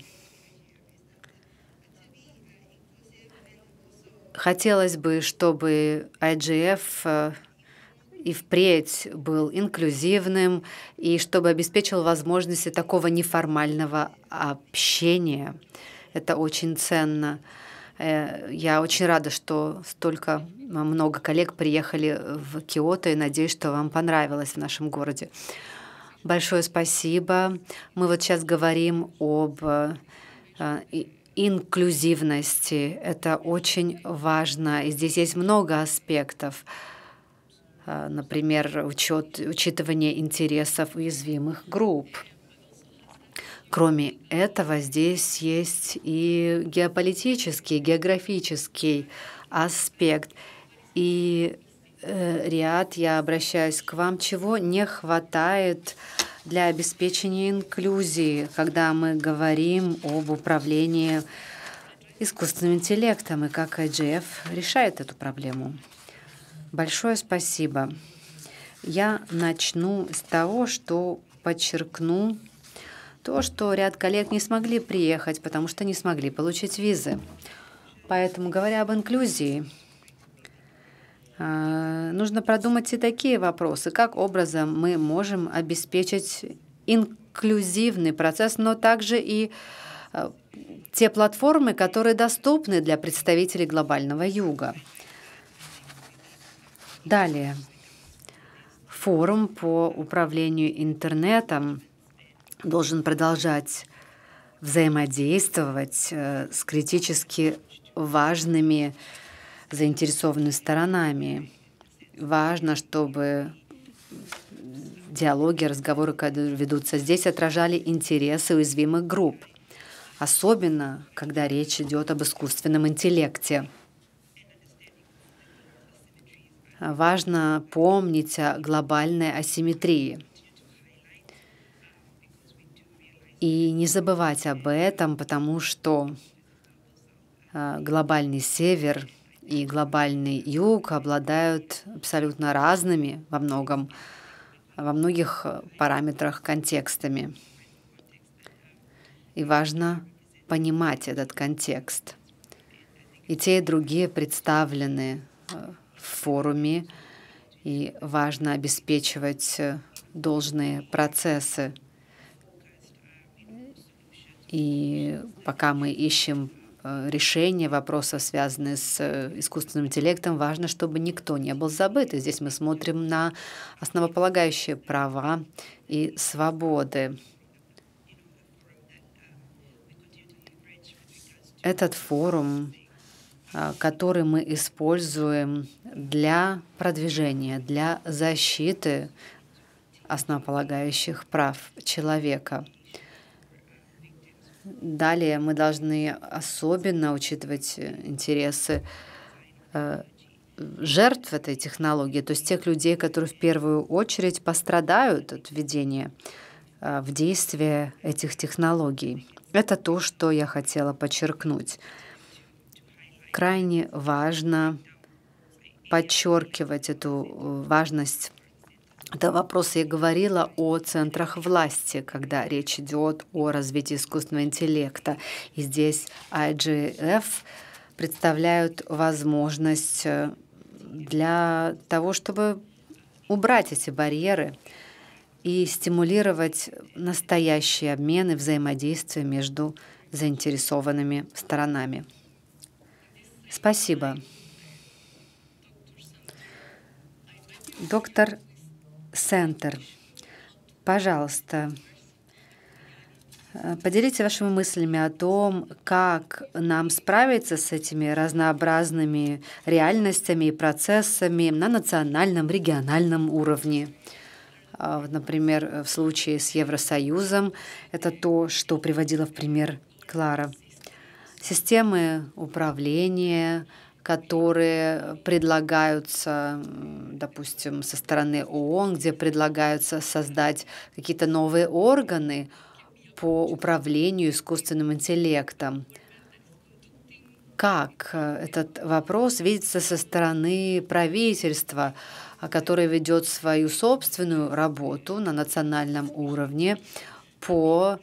Хотелось бы, чтобы IGF э, и впредь был инклюзивным, и чтобы обеспечил возможности такого неформального общения. Это очень ценно. Э, я очень рада, что столько э, много коллег приехали в Киото, и надеюсь, что вам понравилось в нашем городе. Большое спасибо. Мы вот сейчас говорим об инклюзивности. Это очень важно. И здесь есть много аспектов. А, например, учет, учитывание интересов уязвимых групп. Кроме этого, здесь есть и геополитический, географический аспект. И, э, Риад, я обращаюсь к вам, чего не хватает э, для обеспечения инклюзии, когда мы говорим об управлении искусственным интеллектом и как IGF решает эту проблему. Большое спасибо. Я начну с того, что подчеркну то, что ряд коллег не смогли приехать, потому что не смогли получить визы. Поэтому, говоря об инклюзии, Э, нужно продумать и такие вопросы, как образом мы можем обеспечить инклюзивный процесс, но также и э, те платформы, которые доступны для представителей глобального юга. Далее. Форум по управлению интернетом должен продолжать взаимодействовать э, с критически важными э, заинтересованными сторонами. Важно, чтобы диалоги, разговоры, когда ведутся здесь, отражали интересы уязвимых групп, особенно когда речь идет об искусственном интеллекте. Важно помнить о глобальной асимметрии и не забывать об этом, потому что э, глобальный север — и глобальный юг обладают абсолютно разными во многом, во многих параметрах контекстами. И важно понимать этот контекст. И те, и другие представлены э, в форуме, и важно обеспечивать э, должные процессы. И пока мы ищем Э, решения вопросов, связанных с э, искусственным интеллектом, важно, чтобы никто не был забыт. И здесь мы смотрим на основополагающие права и свободы. Этот форум, э, который мы используем для продвижения, для защиты основополагающих прав человека – Далее мы должны особенно учитывать э, интересы э, жертв этой технологии, то есть тех людей, которые в первую очередь пострадают от введения э, в действие этих технологий. Это то, что я хотела подчеркнуть. Крайне важно подчеркивать эту важность это вопрос я говорила о центрах власти, когда речь идет о развитии искусственного интеллекта. И здесь IGF представляют возможность э, для того, чтобы убрать эти барьеры и стимулировать настоящие обмены, взаимодействия между заинтересованными сторонами. Спасибо. Доктор Center. Пожалуйста, э, поделитесь вашими мыслями о том, как нам справиться с этими разнообразными реальностями и процессами на национальном, региональном уровне. А например, в случае с Евросоюзом это то, что приводила в пример Клара. Системы управления, которые предлагаются, допустим, со стороны ООН, где предлагаются создать какие-то новые органы по управлению искусственным интеллектом. Как э, этот вопрос видится со стороны правительства, которое ведет свою собственную работу на национальном уровне по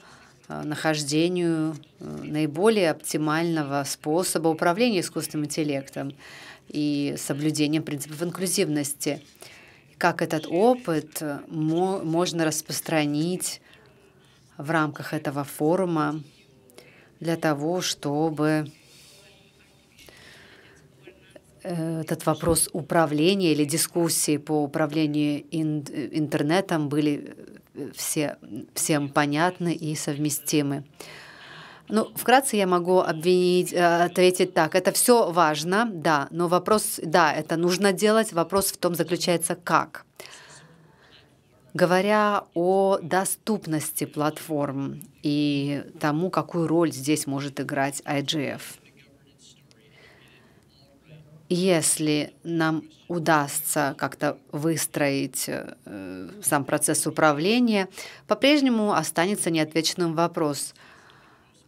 Э, нахождению э, наиболее оптимального способа управления искусственным интеллектом и соблюдением принципов инклюзивности. Как этот опыт можно распространить в рамках этого форума для того, чтобы э, этот вопрос управления или дискуссии по управлению интернетом были все, всем понятны и совместимы. Ну, вкратце я могу обвинить, э, ответить так. Это все важно, да, но вопрос, да, это нужно делать, вопрос в том заключается, как. Говоря о доступности платформ и тому, какую роль здесь может играть IGF – если нам удастся как-то выстроить э, сам процесс управления, по-прежнему останется неотвеченным вопрос.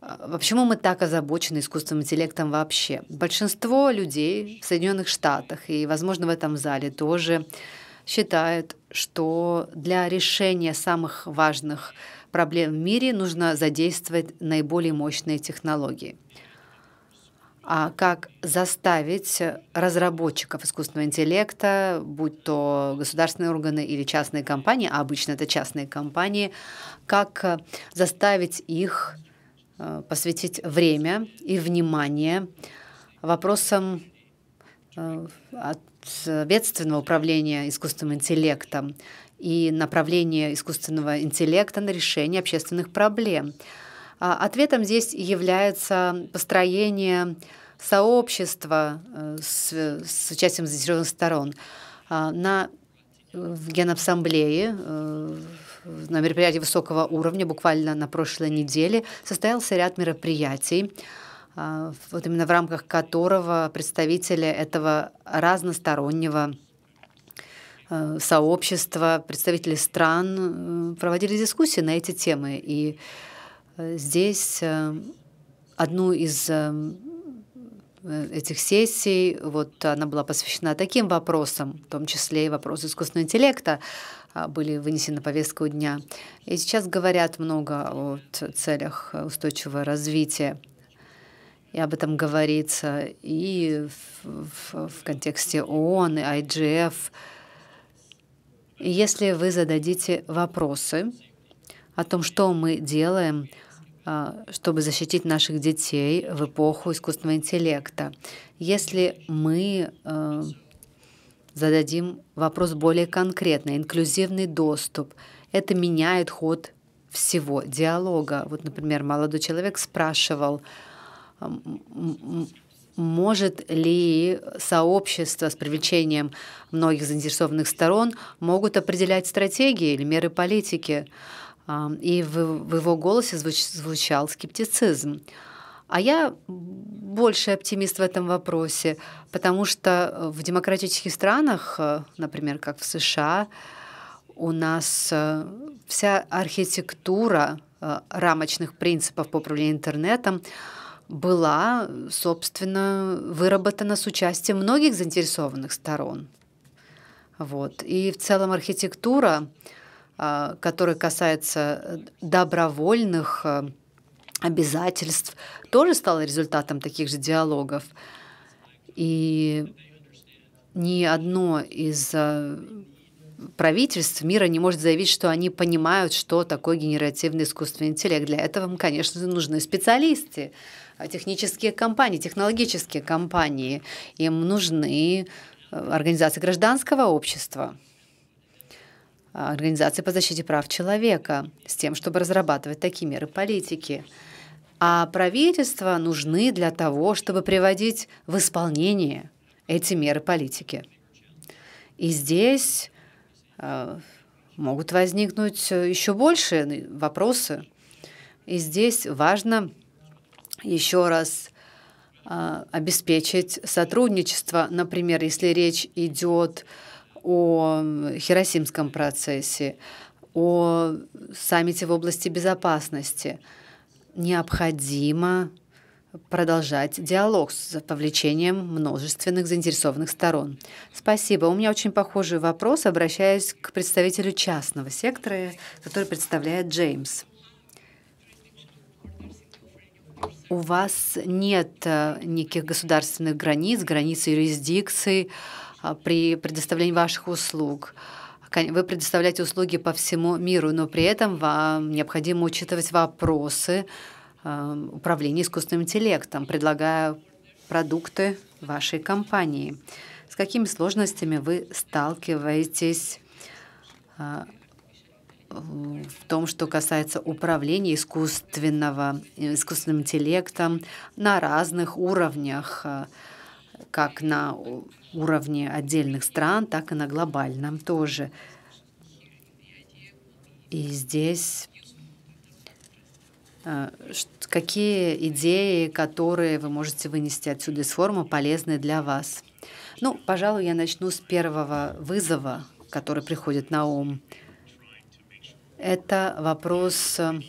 А, почему мы так озабочены искусственным интеллектом вообще? Большинство людей в Соединенных Штатах и, возможно, в этом зале тоже считают, что для решения самых важных проблем в мире нужно задействовать наиболее мощные технологии – а как заставить разработчиков искусственного интеллекта, будь то государственные органы или частные компании, а обычно это частные компании, как заставить их э, посвятить время и внимание вопросам э, ответственного управления искусственным интеллектом и направления искусственного интеллекта на решение общественных проблем – а, ответом здесь является построение сообщества э, с, с участием заинтересованных сторон. А, на в Генассамблее э, на мероприятии высокого уровня буквально на прошлой неделе состоялся ряд мероприятий, а, вот именно в рамках которого представители этого разностороннего э, сообщества, представители стран проводили дискуссии на эти темы. И Э, здесь э, одну из э, этих сессий, вот она была посвящена таким вопросам, в том числе и вопросы искусственного интеллекта а, были вынесены на повестку дня. И сейчас говорят много о целях устойчивого развития, и об этом говорится и в, в, в контексте ООН, и IGF. И если вы зададите вопросы о том, что мы делаем, а, чтобы защитить наших детей в эпоху искусственного интеллекта. Если мы а, зададим вопрос более конкретно, инклюзивный доступ, это меняет ход всего диалога. Вот, например, молодой человек спрашивал, а, может ли сообщество с привлечением многих заинтересованных сторон могут определять стратегии или меры политики? и в, его голосе звуч, звучал скептицизм. А я больше оптимист в этом вопросе, потому что э, в демократических странах, э, например, как в США, у нас э, вся архитектура рамочных принципов по управлению интернетом была, собственно, выработана с участием многих заинтересованных сторон. Вот. И в целом архитектура, а, который касается э, добровольных э, обязательств, тоже стало результатом таких же диалогов. И ни одно из э, правительств мира не может заявить, что они понимают, что такое генеративный искусственный интеллект. Для этого, конечно, нужны специалисты, а технические компании, технологические компании. Им нужны организации гражданского общества. А, Организации по защите прав человека с тем, чтобы разрабатывать такие меры политики. А правительства нужны для того, чтобы приводить в исполнение эти меры политики. И здесь а, могут возникнуть еще больше вопросы. И здесь важно еще раз а, обеспечить сотрудничество. Например, если речь идет о о Хиросимском процессе, о саммите в области безопасности. Необходимо продолжать диалог с повлечением множественных заинтересованных сторон. Спасибо. У меня очень похожий вопрос, обращаюсь к представителю частного сектора, который представляет Джеймс. У вас нет э, никаких государственных границ, границ юрисдикции, а, при предоставлении ваших услуг. Вы предоставляете услуги по всему миру, но при этом вам необходимо учитывать вопросы а, управления искусственным интеллектом, предлагая продукты вашей компании. С какими сложностями вы сталкиваетесь а, в том, что касается управления искусственного, э, искусственным интеллектом на разных уровнях? как на уровне отдельных стран, так и на глобальном тоже. И здесь э, какие идеи, которые вы можете вынести отсюда из форума, полезны для вас? Ну, пожалуй, я начну с первого вызова, который приходит на ум. Это вопрос э,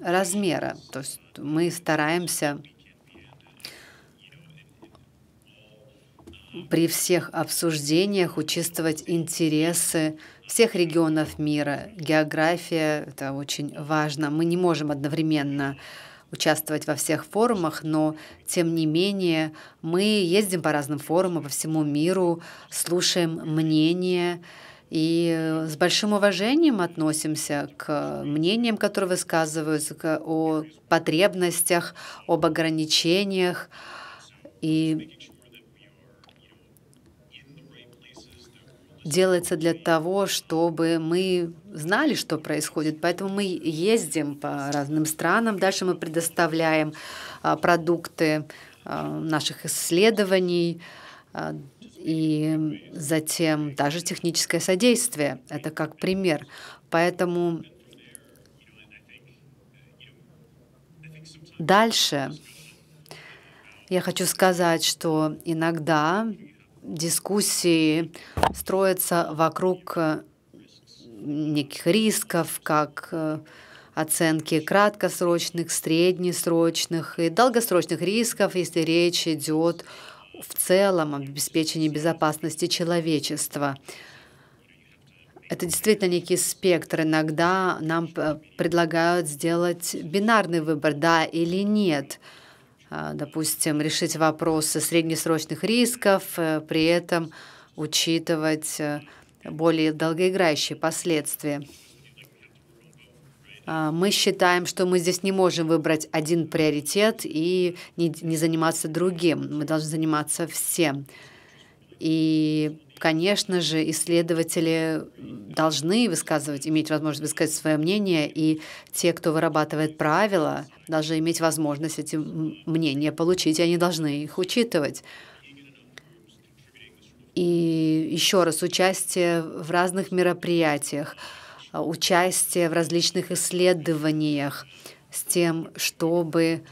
размера. То есть мы стараемся при всех обсуждениях учитывать интересы всех регионов мира. География — это очень важно. Мы не можем одновременно участвовать во всех форумах, но тем не менее мы ездим по разным форумам по всему миру, слушаем мнения и с большим уважением относимся к мнениям, которые высказываются, о потребностях, об ограничениях. И делается для того, чтобы мы знали, что происходит. Поэтому мы ездим по разным странам. Дальше мы предоставляем а, продукты а, наших исследований а, и затем даже техническое содействие. Это как пример. Поэтому дальше я хочу сказать, что иногда дискуссии строятся вокруг э, неких рисков, как э, оценки краткосрочных, среднесрочных и долгосрочных рисков, если речь идет в целом об обеспечении безопасности человечества. Это действительно некий спектр. Иногда нам э, предлагают сделать бинарный выбор, да или нет. А, допустим, решить вопросы среднесрочных рисков, э, при этом учитывать э, более долгоиграющие последствия. А, мы считаем, что мы здесь не можем выбрать один приоритет и не, не заниматься другим. Мы должны заниматься всем. И конечно же, исследователи должны высказывать, иметь возможность высказать свое мнение, и те, кто вырабатывает правила, должны иметь возможность эти мнения получить, и они должны их учитывать. И еще раз, участие в разных мероприятиях, участие в различных исследованиях с тем, чтобы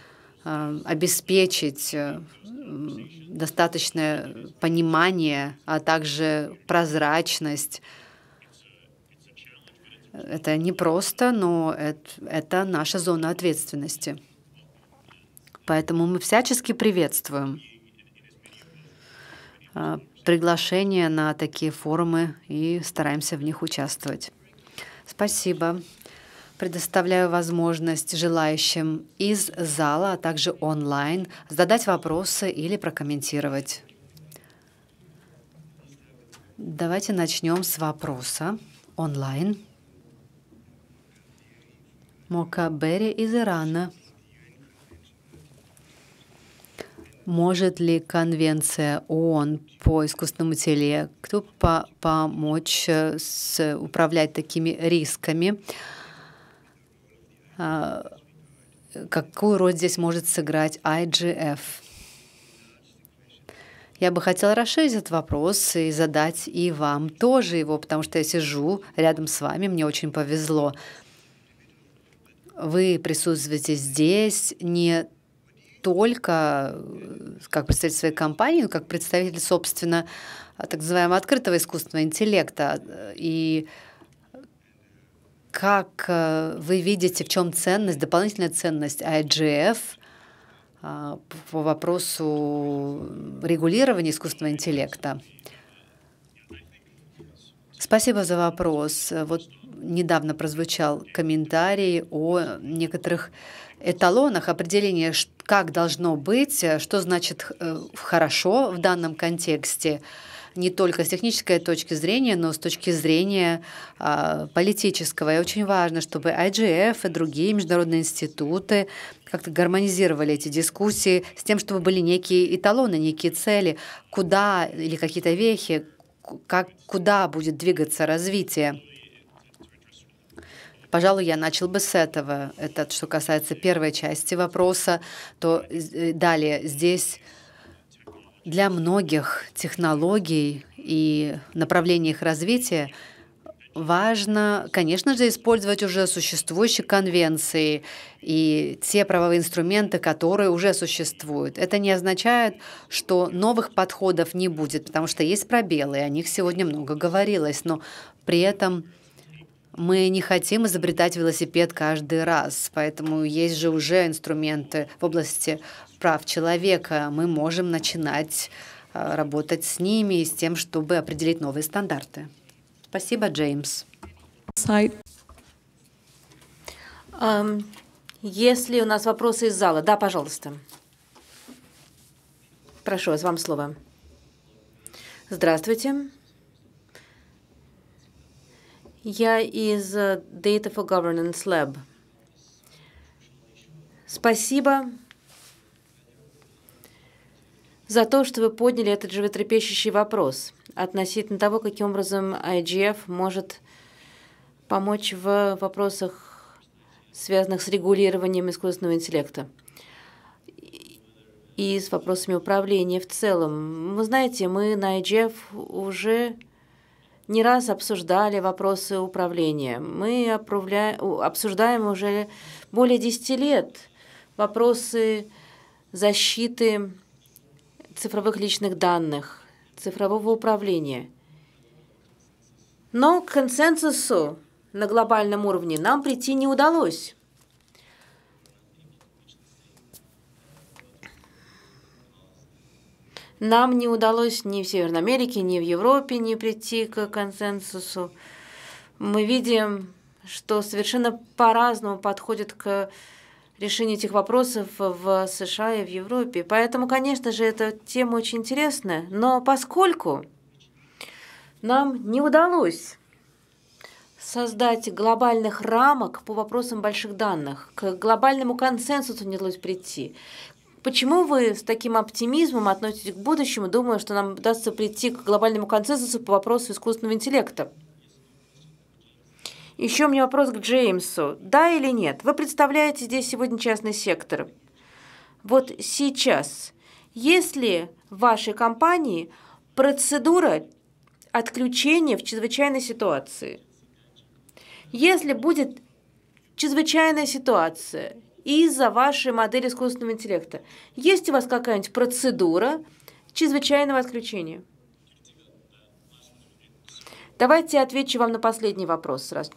э, обеспечить э, достаточное понимание, а также прозрачность. Это не просто, но это, это наша зона ответственности. Поэтому мы всячески приветствуем а, приглашение на такие форумы и стараемся в них участвовать. Спасибо предоставляю возможность желающим из зала, а также онлайн задать вопросы или прокомментировать. Давайте начнем с вопроса онлайн. Мока Мокабери из Ирана. Может ли Конвенция ООН по искусственному интеллекту по помочь э, с управлять такими рисками? А, какую роль здесь может сыграть IGF? Я бы хотела расширить этот вопрос и задать и вам тоже его, потому что я сижу рядом с вами, мне очень повезло. Вы присутствуете здесь не только э, как представитель своей компании, но как представитель, собственно, так называемого открытого искусственного интеллекта. И э, как э, вы видите, в чем ценность, дополнительная ценность IGF а, по вопросу регулирования искусственного интеллекта? Спасибо за вопрос. Вот недавно прозвучал комментарий о некоторых эталонах, определения, как должно быть, что значит э, хорошо в данном контексте – не только с технической точки зрения, но с точки зрения а, политического. И очень важно, чтобы IGF и другие международные институты как-то гармонизировали эти дискуссии с тем, чтобы были некие эталоны, некие цели, куда или какие-то вехи, как, куда будет двигаться развитие. Пожалуй, я начал бы с этого. Это что касается первой части вопроса, то э, далее здесь для многих технологий и направлений их развития важно, конечно же, использовать уже существующие конвенции и те правовые инструменты, которые уже существуют. Это не означает, что новых подходов не будет, потому что есть пробелы, и о них сегодня много говорилось, но при этом мы не хотим изобретать велосипед каждый раз, поэтому есть же уже инструменты в области прав человека. Мы можем начинать э, работать с ними и с тем, чтобы определить новые стандарты. Спасибо, Джеймс. Um, если у нас вопросы из зала, да, пожалуйста. Прошу вас, вам слово. Здравствуйте. Я из э, Data for Governance Lab. Спасибо за то, что вы подняли этот животрепещущий вопрос относительно того, каким образом IGF может помочь в вопросах, связанных с регулированием искусственного интеллекта и с вопросами управления в целом. Вы знаете, мы на IGF уже не раз обсуждали вопросы управления. Мы обсуждаем уже более 10 лет вопросы защиты цифровых личных данных, цифрового управления. Но к консенсусу на глобальном уровне нам прийти не удалось. Нам не удалось ни в Северной Америке, ни в Европе не прийти к консенсусу. Мы видим, что совершенно по-разному подходят к решению этих вопросов в США и в Европе. Поэтому, конечно же, эта тема очень интересная. Но поскольку нам не удалось создать глобальных рамок по вопросам больших данных. К глобальному консенсусу не удалось прийти. Почему вы с таким оптимизмом относитесь к будущему, думая, что нам удастся прийти к глобальному консенсусу по вопросу искусственного интеллекта? Еще у меня вопрос к Джеймсу. Да или нет? Вы представляете здесь сегодня частный сектор. Вот сейчас, если в вашей компании процедура отключения в чрезвычайной ситуации, если будет чрезвычайная ситуация, из-за вашей модели искусственного интеллекта. Есть у вас какая-нибудь процедура чрезвычайного отключения? Давайте я отвечу вам на последний вопрос сразу.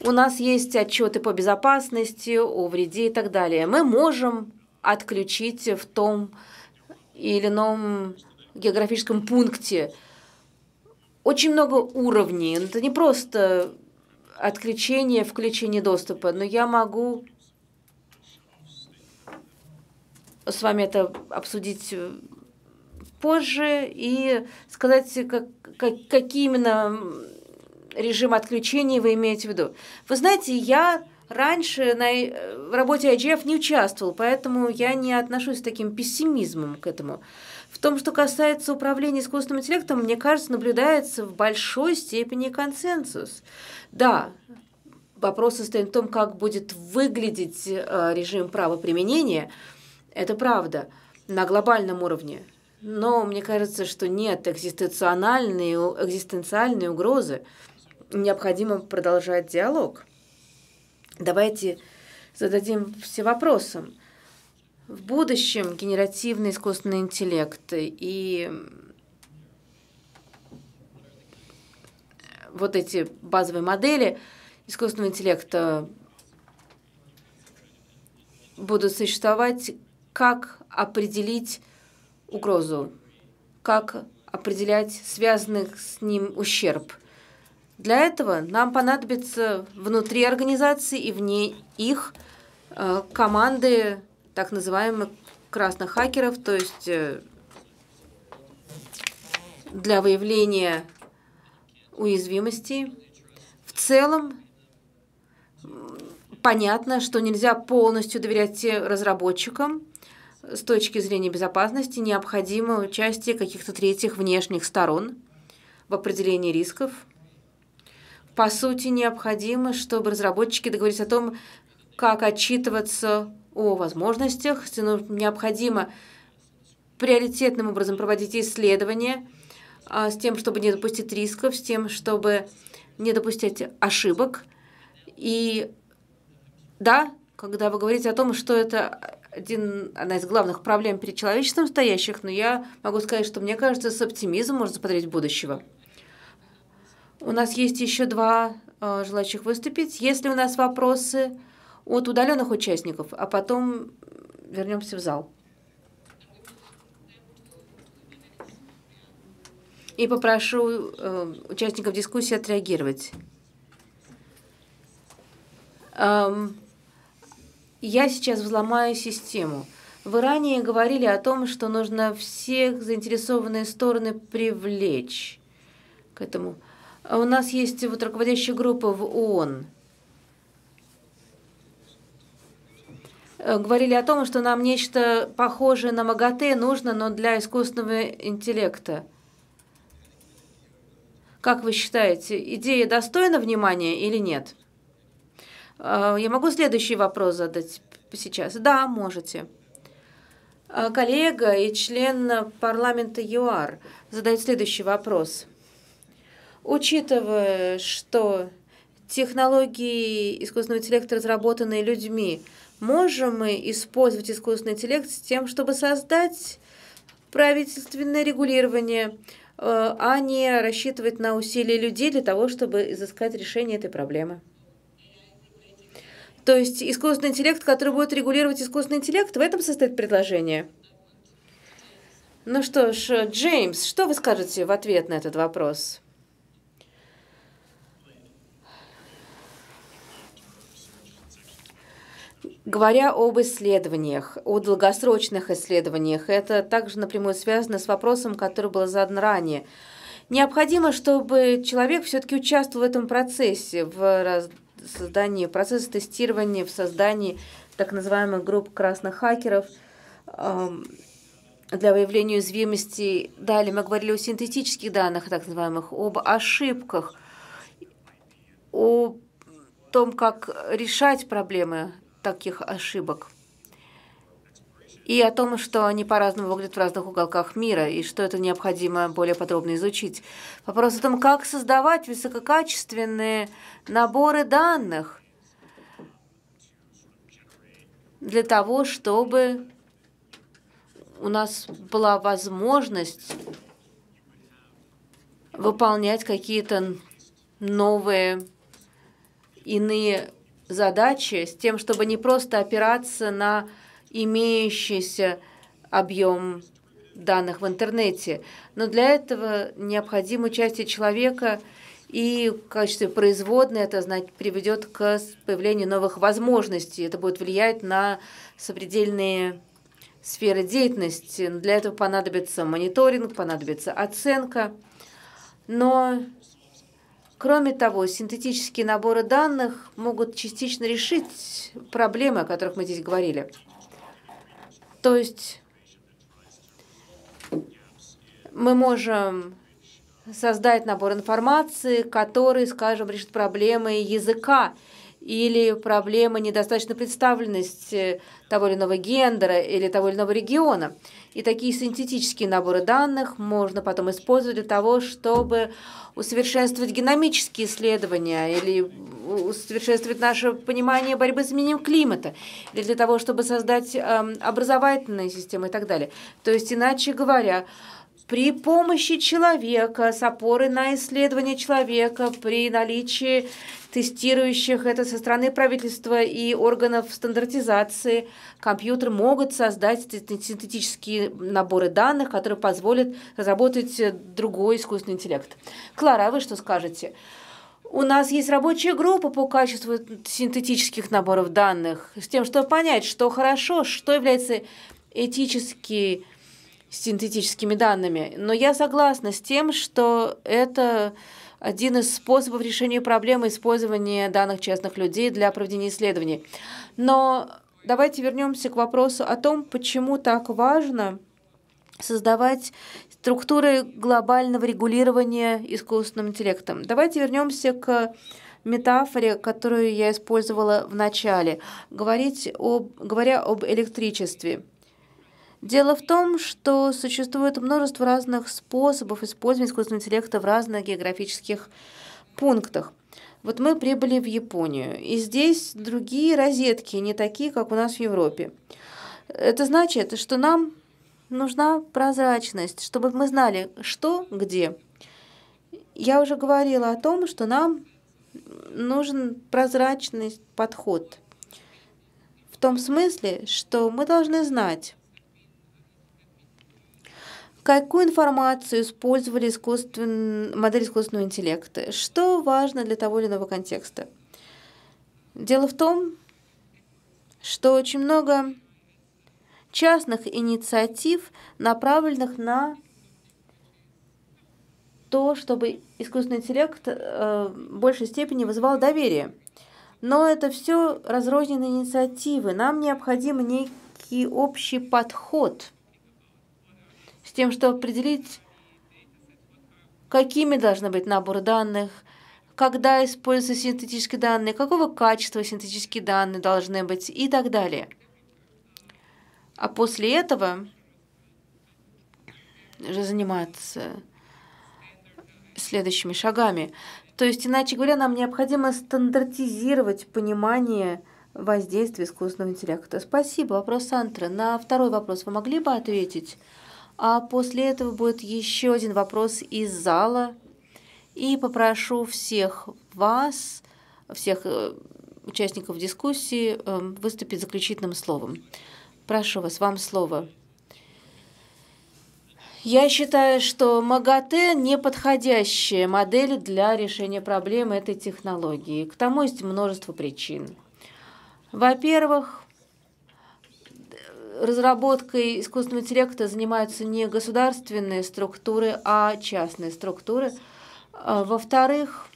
У нас есть отчеты по безопасности, о вреде и так далее. Мы можем отключить в том или ином географическом пункте очень много уровней. Это не просто отключение, включение доступа, но я могу с вами это обсудить э, позже и сказать, как, как, какие именно режим отключения вы имеете в виду. Вы знаете, я раньше на э, в работе IGF не участвовал, поэтому я не отношусь с таким пессимизмом к этому. В том, что касается управления искусственным интеллектом, мне кажется, наблюдается в большой степени консенсус. Да, вопрос состоит в том, как будет выглядеть э, режим правоприменения, это правда, на глобальном уровне. Но мне кажется, что нет экзистенциальной, экзистенциальной угрозы. Необходимо продолжать диалог. Давайте зададим все вопросом. В будущем генеративный искусственный интеллект и э, вот эти базовые модели искусственного интеллекта будут существовать, как определить угрозу, как определять связанных с ним ущерб. Для этого нам понадобится внутри организации и вне их э, команды так называемых красных хакеров, то есть э, для выявления уязвимостей. В целом, понятно, что нельзя полностью доверять разработчикам. С точки зрения безопасности необходимо участие каких-то третьих внешних сторон в определении рисков. По сути, необходимо, чтобы разработчики договорились о том, как отчитываться о возможностях, ну, необходимо приоритетным образом проводить исследования а, с тем, чтобы не допустить рисков, с тем, чтобы не допустить ошибок. И да, когда вы говорите о том, что это один, одна из главных проблем перед человечеством стоящих, но я могу сказать, что мне кажется, с оптимизмом можно смотреть будущего. У нас есть еще два э, желающих выступить. Если у нас вопросы, от удаленных участников, а потом вернемся в зал. И попрошу э, участников дискуссии отреагировать. Эм, я сейчас взломаю систему. Вы ранее говорили о том, что нужно всех заинтересованные стороны привлечь к этому. А у нас есть вот руководящая группа в ООН. Э, говорили о том, что нам нечто похожее на МАГАТЭ нужно, но для искусственного интеллекта. Как вы считаете, идея достойна внимания или нет? Э, я могу следующий вопрос задать сейчас? Да, можете. Э, коллега и член парламента ЮАР задает следующий вопрос. Учитывая, что технологии искусственного интеллекта разработанные людьми, Можем мы использовать искусственный интеллект с тем, чтобы создать правительственное регулирование, э, а не рассчитывать на усилия людей для того, чтобы изыскать решение этой проблемы. То есть искусственный интеллект, который будет регулировать искусственный интеллект, в этом состоит предложение. Ну что ж, Джеймс, что вы скажете в ответ на этот вопрос? Говоря об исследованиях, о долгосрочных исследованиях, это также напрямую связано с вопросом, который был задан ранее. Необходимо, чтобы человек все-таки участвовал в этом процессе, в создании процесса тестирования, в создании так называемых групп красных хакеров для выявления уязвимости. Далее мы говорили о синтетических данных, так называемых, об ошибках, о том, как решать проблемы таких ошибок. И о том, что они по-разному выглядят в разных уголках мира, и что это необходимо более подробно изучить. Вопрос о том, как создавать высококачественные наборы данных для того, чтобы у нас была возможность выполнять какие-то новые, иные задачи с тем, чтобы не просто опираться на имеющийся объем данных в интернете. Но для этого необходимо участие человека и в качестве производной это значит, приведет к появлению новых возможностей. Это будет влиять на сопредельные сферы деятельности. Для этого понадобится мониторинг, понадобится оценка. Но Кроме того, синтетические наборы данных могут частично решить проблемы, о которых мы здесь говорили. То есть мы можем создать набор информации, который, скажем, решит проблемы языка или проблемы недостаточной представленности того или иного гендера или того или иного региона. И такие синтетические наборы данных можно потом использовать для того, чтобы усовершенствовать геномические исследования или усовершенствовать наше понимание борьбы с изменением климата, или для того, чтобы создать э, образовательные системы и так далее. То есть, иначе говоря, при помощи человека, с опорой на исследование человека, при наличии тестирующих это со стороны правительства и органов стандартизации. Компьютеры могут создать синтетические наборы данных, которые позволят разработать э, другой искусственный интеллект. Клара, а вы что скажете? У нас есть рабочая группа по качеству синтетических наборов данных, с тем, чтобы понять, что хорошо, что является этически синтетическими данными. Но я согласна с тем, что это один из способов решения проблемы использования данных частных людей для проведения исследований. Но давайте вернемся к вопросу о том, почему так важно создавать структуры глобального регулирования искусственным интеллектом. Давайте вернемся к метафоре, которую я использовала в начале, говорить об, говоря об электричестве. Дело в том, что существует множество разных способов использования искусственного интеллекта в разных географических пунктах. Вот мы прибыли в Японию, и здесь другие розетки, не такие, как у нас в Европе. Это значит, что нам нужна прозрачность, чтобы мы знали, что где. Я уже говорила о том, что нам нужен прозрачный подход. В том смысле, что мы должны знать, Какую информацию использовали искусствен... модель искусственного интеллекта? Что важно для того или иного контекста? Дело в том, что очень много частных инициатив, направленных на то, чтобы искусственный интеллект э, в большей степени вызывал доверие. Но это все разрозненные инициативы. Нам необходим некий общий подход – тем, что определить, какими должны быть наборы данных, когда используются синтетические данные, какого качества синтетические данные должны быть и так далее. А после этого уже заниматься следующими шагами. То есть, иначе говоря, нам необходимо стандартизировать понимание воздействия искусственного интеллекта. Спасибо. Вопрос Антра. На второй вопрос вы могли бы ответить? А после этого будет еще один вопрос из зала. И попрошу всех вас, всех э, участников дискуссии э, выступить заключительным словом. Прошу вас, вам слово. Я считаю, что МАГАТЭ – неподходящая модель для решения проблемы этой технологии. К тому есть множество причин. Во-первых, разработкой искусственного интеллекта занимаются не государственные структуры, а частные структуры. А, во-вторых,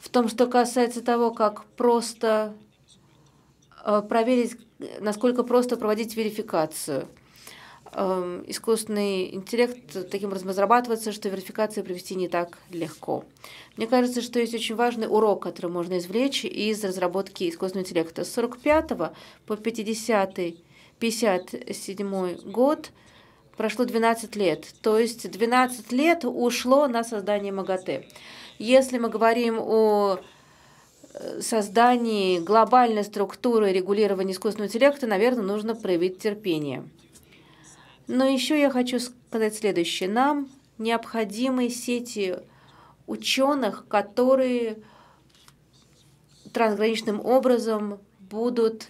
в том, что касается того, как просто а, проверить, насколько просто проводить верификацию – Эм, искусственный интеллект таким образом разрабатывается, что верификация провести не так легко. Мне кажется, что есть очень важный урок, который можно извлечь из разработки искусственного интеллекта. С 45 по 50 57 год прошло 12 лет. То есть 12 лет ушло на создание МАГАТЭ. Если мы говорим о э, создании глобальной структуры регулирования искусственного интеллекта, наверное, нужно проявить терпение. Но еще я хочу сказать следующее. Нам необходимы сети ученых, которые трансграничным образом будут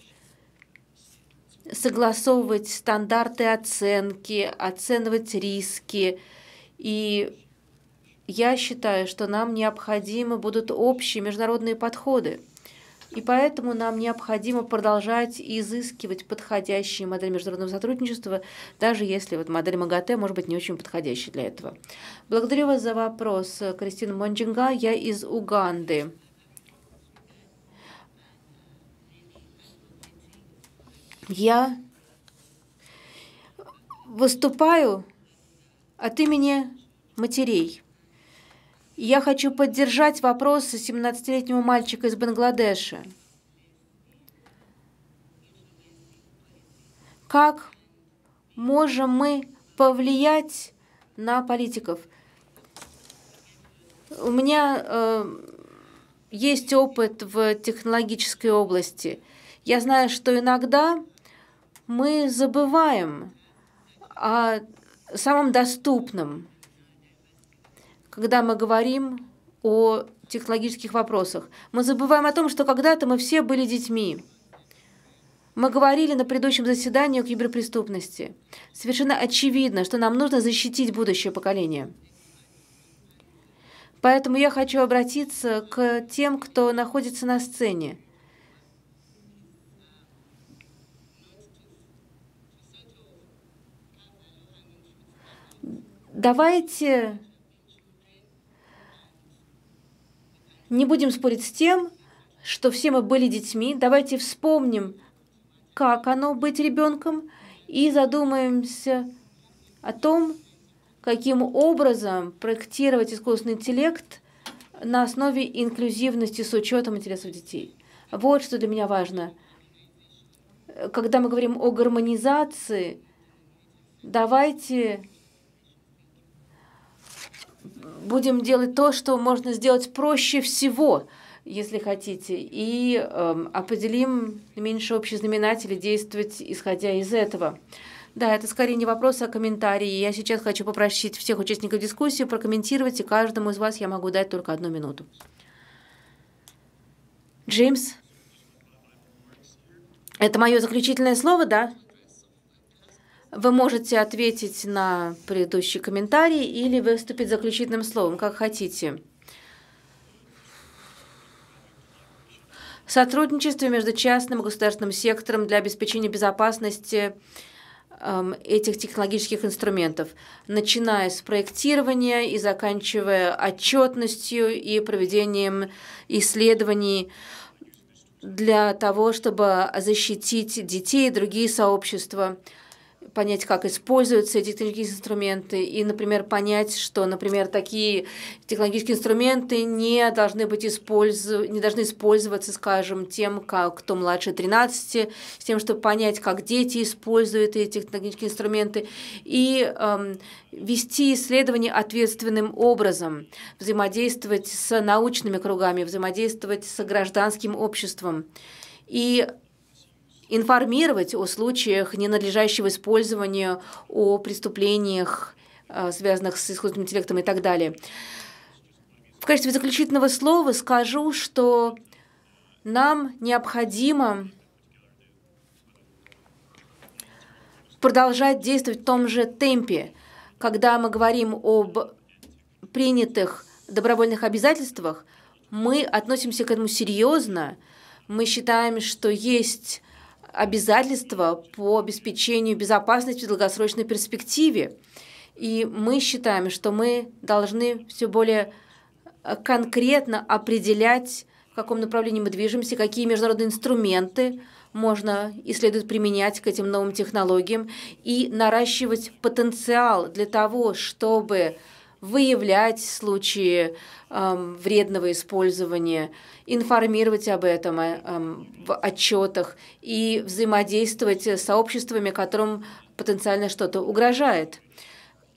согласовывать стандарты оценки, оценивать риски. И я считаю, что нам необходимы будут общие международные подходы. И поэтому нам необходимо продолжать изыскивать подходящие модели международного сотрудничества, даже если вот модель МАГАТЭ может быть не очень подходящей для этого. Благодарю вас за вопрос, Кристина Монджинга. Я из Уганды. Я выступаю от имени матерей. Я хочу поддержать вопрос 17-летнего мальчика из Бангладеша. Как можем мы повлиять на политиков? У меня э, есть опыт в технологической области. Я знаю, что иногда мы забываем о самом доступном когда мы говорим о технологических вопросах. Мы забываем о том, что когда-то мы все были детьми. Мы говорили на предыдущем заседании о киберпреступности. Совершенно очевидно, что нам нужно защитить будущее поколение. Поэтому я хочу обратиться к тем, кто находится на сцене. Давайте Не будем спорить с тем, что все мы были детьми. Давайте вспомним, как оно быть ребенком, и задумаемся о том, каким образом проектировать искусственный интеллект на основе инклюзивности с учетом интересов детей. Вот что для меня важно. Когда мы говорим о гармонизации, давайте будем делать то, что можно сделать проще всего, если хотите, и э, определим меньше общий знаменатель и действовать исходя из этого. Да, это скорее не вопрос, а комментарий. Я сейчас хочу попросить всех участников дискуссии прокомментировать, и каждому из вас я могу дать только одну минуту. Джеймс, это мое заключительное слово, да? Вы можете ответить на предыдущий комментарий или выступить заключительным словом, как хотите. Сотрудничество между частным и государственным сектором для обеспечения безопасности эм, этих технологических инструментов, начиная с проектирования и заканчивая отчетностью и проведением исследований для того, чтобы защитить детей и другие сообщества – понять, как используются эти технологические инструменты, и, например, понять, что, например, такие технологические инструменты не должны, быть использу... не должны использоваться, скажем, тем, как, кто младше 13, с тем, чтобы понять, как дети используют эти технологические инструменты, и эм, вести исследования ответственным образом, взаимодействовать с научными кругами, взаимодействовать с гражданским обществом. И информировать о случаях ненадлежащего использования, о преступлениях, э, связанных с искусственным интеллектом и так далее. В качестве заключительного слова скажу, что нам необходимо продолжать действовать в том же темпе, когда мы говорим об принятых добровольных обязательствах, мы относимся к этому серьезно. Мы считаем, что есть обязательства по обеспечению безопасности в долгосрочной перспективе. И мы считаем, что мы должны все более э, конкретно определять, в каком направлении мы движемся, какие международные инструменты можно и следует применять к этим новым технологиям и наращивать потенциал для того, чтобы выявлять случаи эм, вредного использования, информировать об этом э, эм, в отчетах и взаимодействовать с сообществами, которым потенциально что-то угрожает.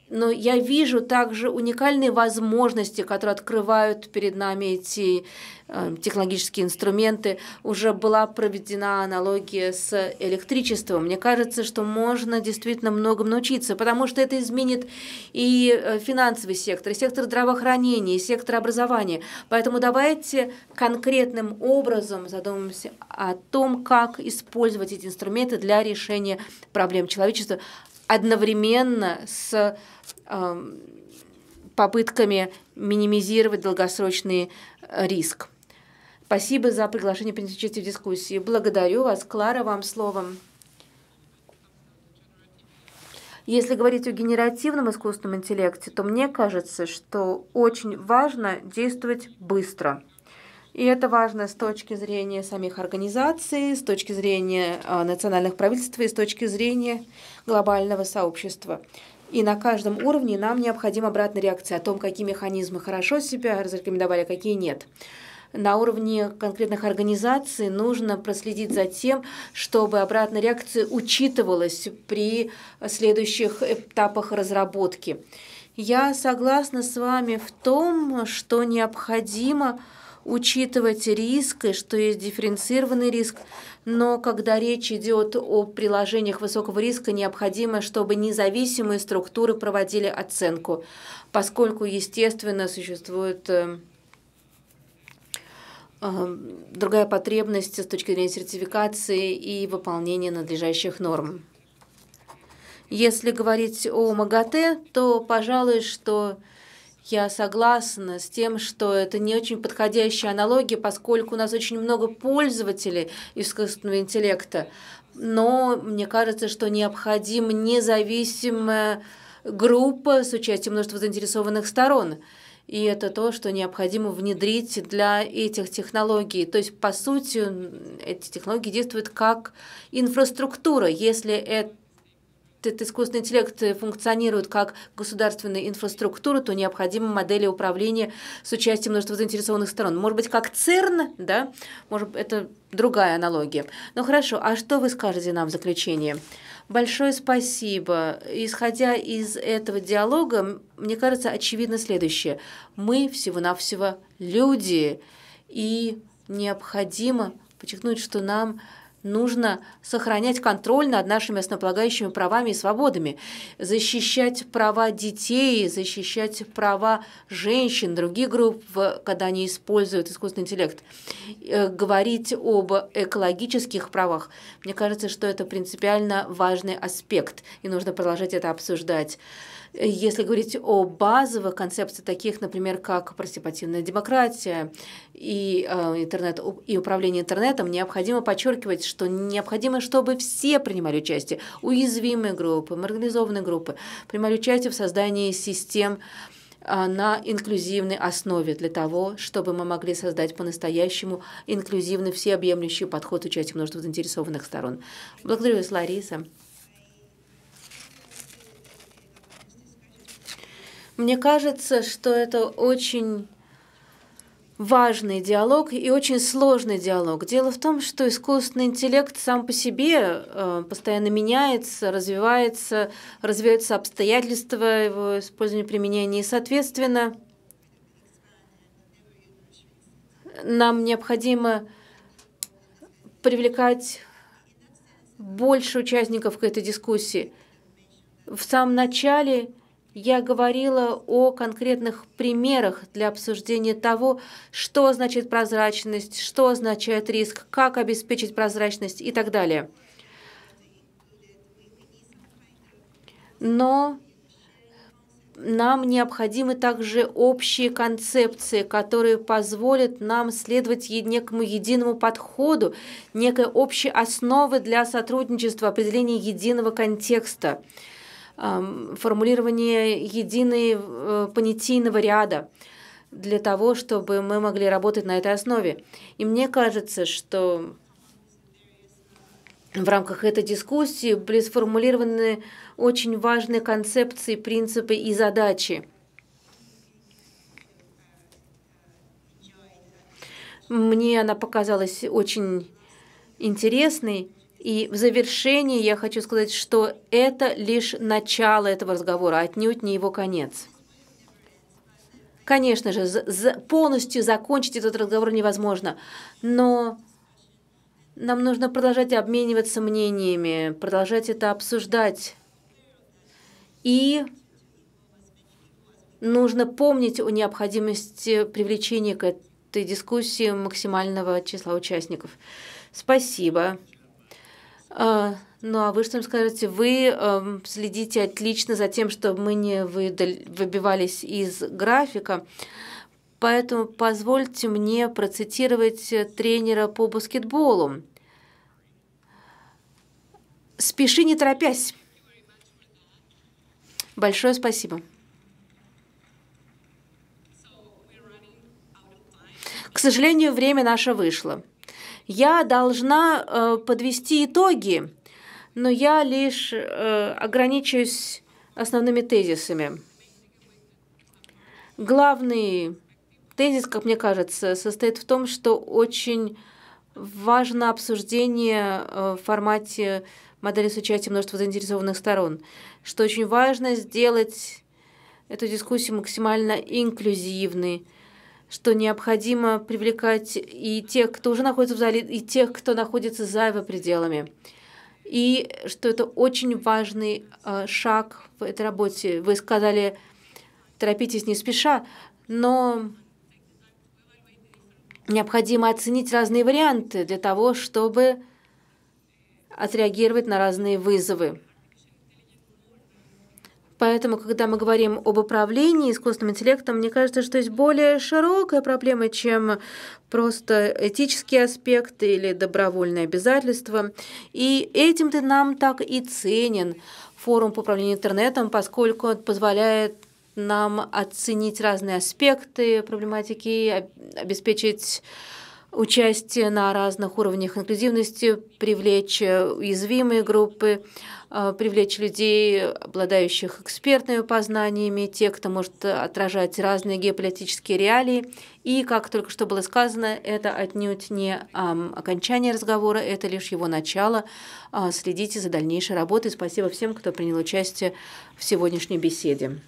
Но я вижу также уникальные возможности, которые открывают перед нами эти Эм, технологические инструменты, уже была проведена аналогия с электричеством. Мне кажется, что можно действительно многому научиться, потому что это изменит и э, финансовый сектор, и сектор здравоохранения, и сектор образования. Поэтому давайте конкретным образом задумаемся о том, как использовать эти инструменты для решения проблем человечества одновременно с эм, попытками минимизировать долгосрочный э, риск. Спасибо за приглашение принять участие в дискуссии. Благодарю вас. Клара, вам словом. Если говорить о генеративном искусственном интеллекте, то мне кажется, что очень важно действовать быстро. И это важно с точки зрения самих организаций, с точки зрения а, национальных правительств и с точки зрения глобального сообщества. И на каждом уровне нам необходима обратная реакция о том, какие механизмы хорошо себя разрекомендовали, а какие нет на уровне конкретных организаций нужно проследить за тем, чтобы обратная реакция учитывалась при следующих этапах разработки. Я согласна с вами в том, что необходимо учитывать риск и что есть дифференцированный риск, но когда речь идет о приложениях высокого риска, необходимо, чтобы независимые структуры проводили оценку, поскольку, естественно, существует э, другая потребность с точки зрения сертификации и выполнения надлежащих норм. Если говорить о МАГАТЭ, то, пожалуй, что я согласна с тем, что это не очень подходящая аналогия, поскольку у нас очень много пользователей искусственного интеллекта. Но мне кажется, что необходима независимая группа с участием множества заинтересованных сторон – и это то, что необходимо внедрить для этих технологий. То есть, по сути, эти технологии действуют как инфраструктура. Если этот искусственный интеллект функционирует как государственная инфраструктура, то необходимы модели управления с участием множества заинтересованных сторон. Может быть, как ЦЕРН, да? Может, это другая аналогия. Ну хорошо, а что вы скажете нам в заключение? Большое спасибо. Исходя из этого диалога, мне кажется, очевидно следующее. Мы всего-навсего люди, и необходимо подчеркнуть, что нам нужно сохранять контроль над нашими основополагающими правами и свободами, защищать права детей, защищать права женщин, других групп, когда они используют искусственный интеллект, э, говорить об экологических правах. Мне кажется, что это принципиально важный аспект, и нужно продолжать это обсуждать. Если говорить о базовых концепциях, таких, например, как партиципативная демократия и, э, интернет, и управление интернетом, необходимо подчеркивать, что необходимо, чтобы все принимали участие, уязвимые группы, маргинализованные группы, принимали участие в создании систем э, на инклюзивной основе для того, чтобы мы могли создать по-настоящему инклюзивный всеобъемлющий подход участия множества заинтересованных сторон. Благодарю вас, Лариса. Мне кажется, что это очень важный диалог и очень сложный диалог. Дело в том, что искусственный интеллект сам по себе э, постоянно меняется, развивается, развиваются обстоятельства его использования, применения, и, соответственно, нам необходимо привлекать больше участников к этой дискуссии. В самом начале я говорила о конкретных примерах для обсуждения того, что значит прозрачность, что означает риск, как обеспечить прозрачность и так далее. Но нам необходимы также общие концепции, которые позволят нам следовать некому единому подходу, некой общей основы для сотрудничества, определения единого контекста формулирование единой э, понятийного ряда для того, чтобы мы могли работать на этой основе. И мне кажется, что в рамках этой дискуссии были сформулированы очень важные концепции, принципы и задачи. Мне она показалась очень интересной. И в завершении я хочу сказать, что это лишь начало этого разговора, отнюдь не его конец. Конечно же, полностью закончить этот разговор невозможно, но нам нужно продолжать обмениваться мнениями, продолжать это обсуждать. И нужно помнить о необходимости привлечения к этой дискуссии максимального числа участников. Спасибо. А, ну а вы что им скажете? Вы э, следите отлично за тем, чтобы мы не выдали, выбивались из графика. Поэтому позвольте мне процитировать э, тренера по баскетболу. Спеши, не торопясь. Большое спасибо. К сожалению, время наше вышло. Я должна э, подвести итоги, но я лишь э, ограничусь основными тезисами. Главный тезис, как мне кажется, состоит в том, что очень важно обсуждение э, в формате модели с участием множества заинтересованных сторон, что очень важно сделать эту дискуссию максимально инклюзивной, что необходимо привлекать и тех, кто уже находится в зале, и тех, кто находится за его пределами. И что это очень важный э, шаг в этой работе. Вы сказали, торопитесь не спеша, но необходимо оценить разные варианты для того, чтобы отреагировать на разные вызовы. Поэтому, когда мы говорим об управлении искусственным интеллектом, мне кажется, что есть более широкая проблема, чем просто этические аспекты или добровольные обязательства. И этим ты нам так и ценен форум по управлению интернетом, поскольку он позволяет нам оценить разные аспекты проблематики, обеспечить участие на разных уровнях инклюзивности, привлечь уязвимые группы, а, привлечь людей, обладающих экспертными познаниями, те, кто может отражать разные геополитические реалии. И, как только что было сказано, это отнюдь не окончание разговора, это лишь его начало. А, следите за дальнейшей работой. Спасибо всем, кто принял участие в сегодняшней беседе.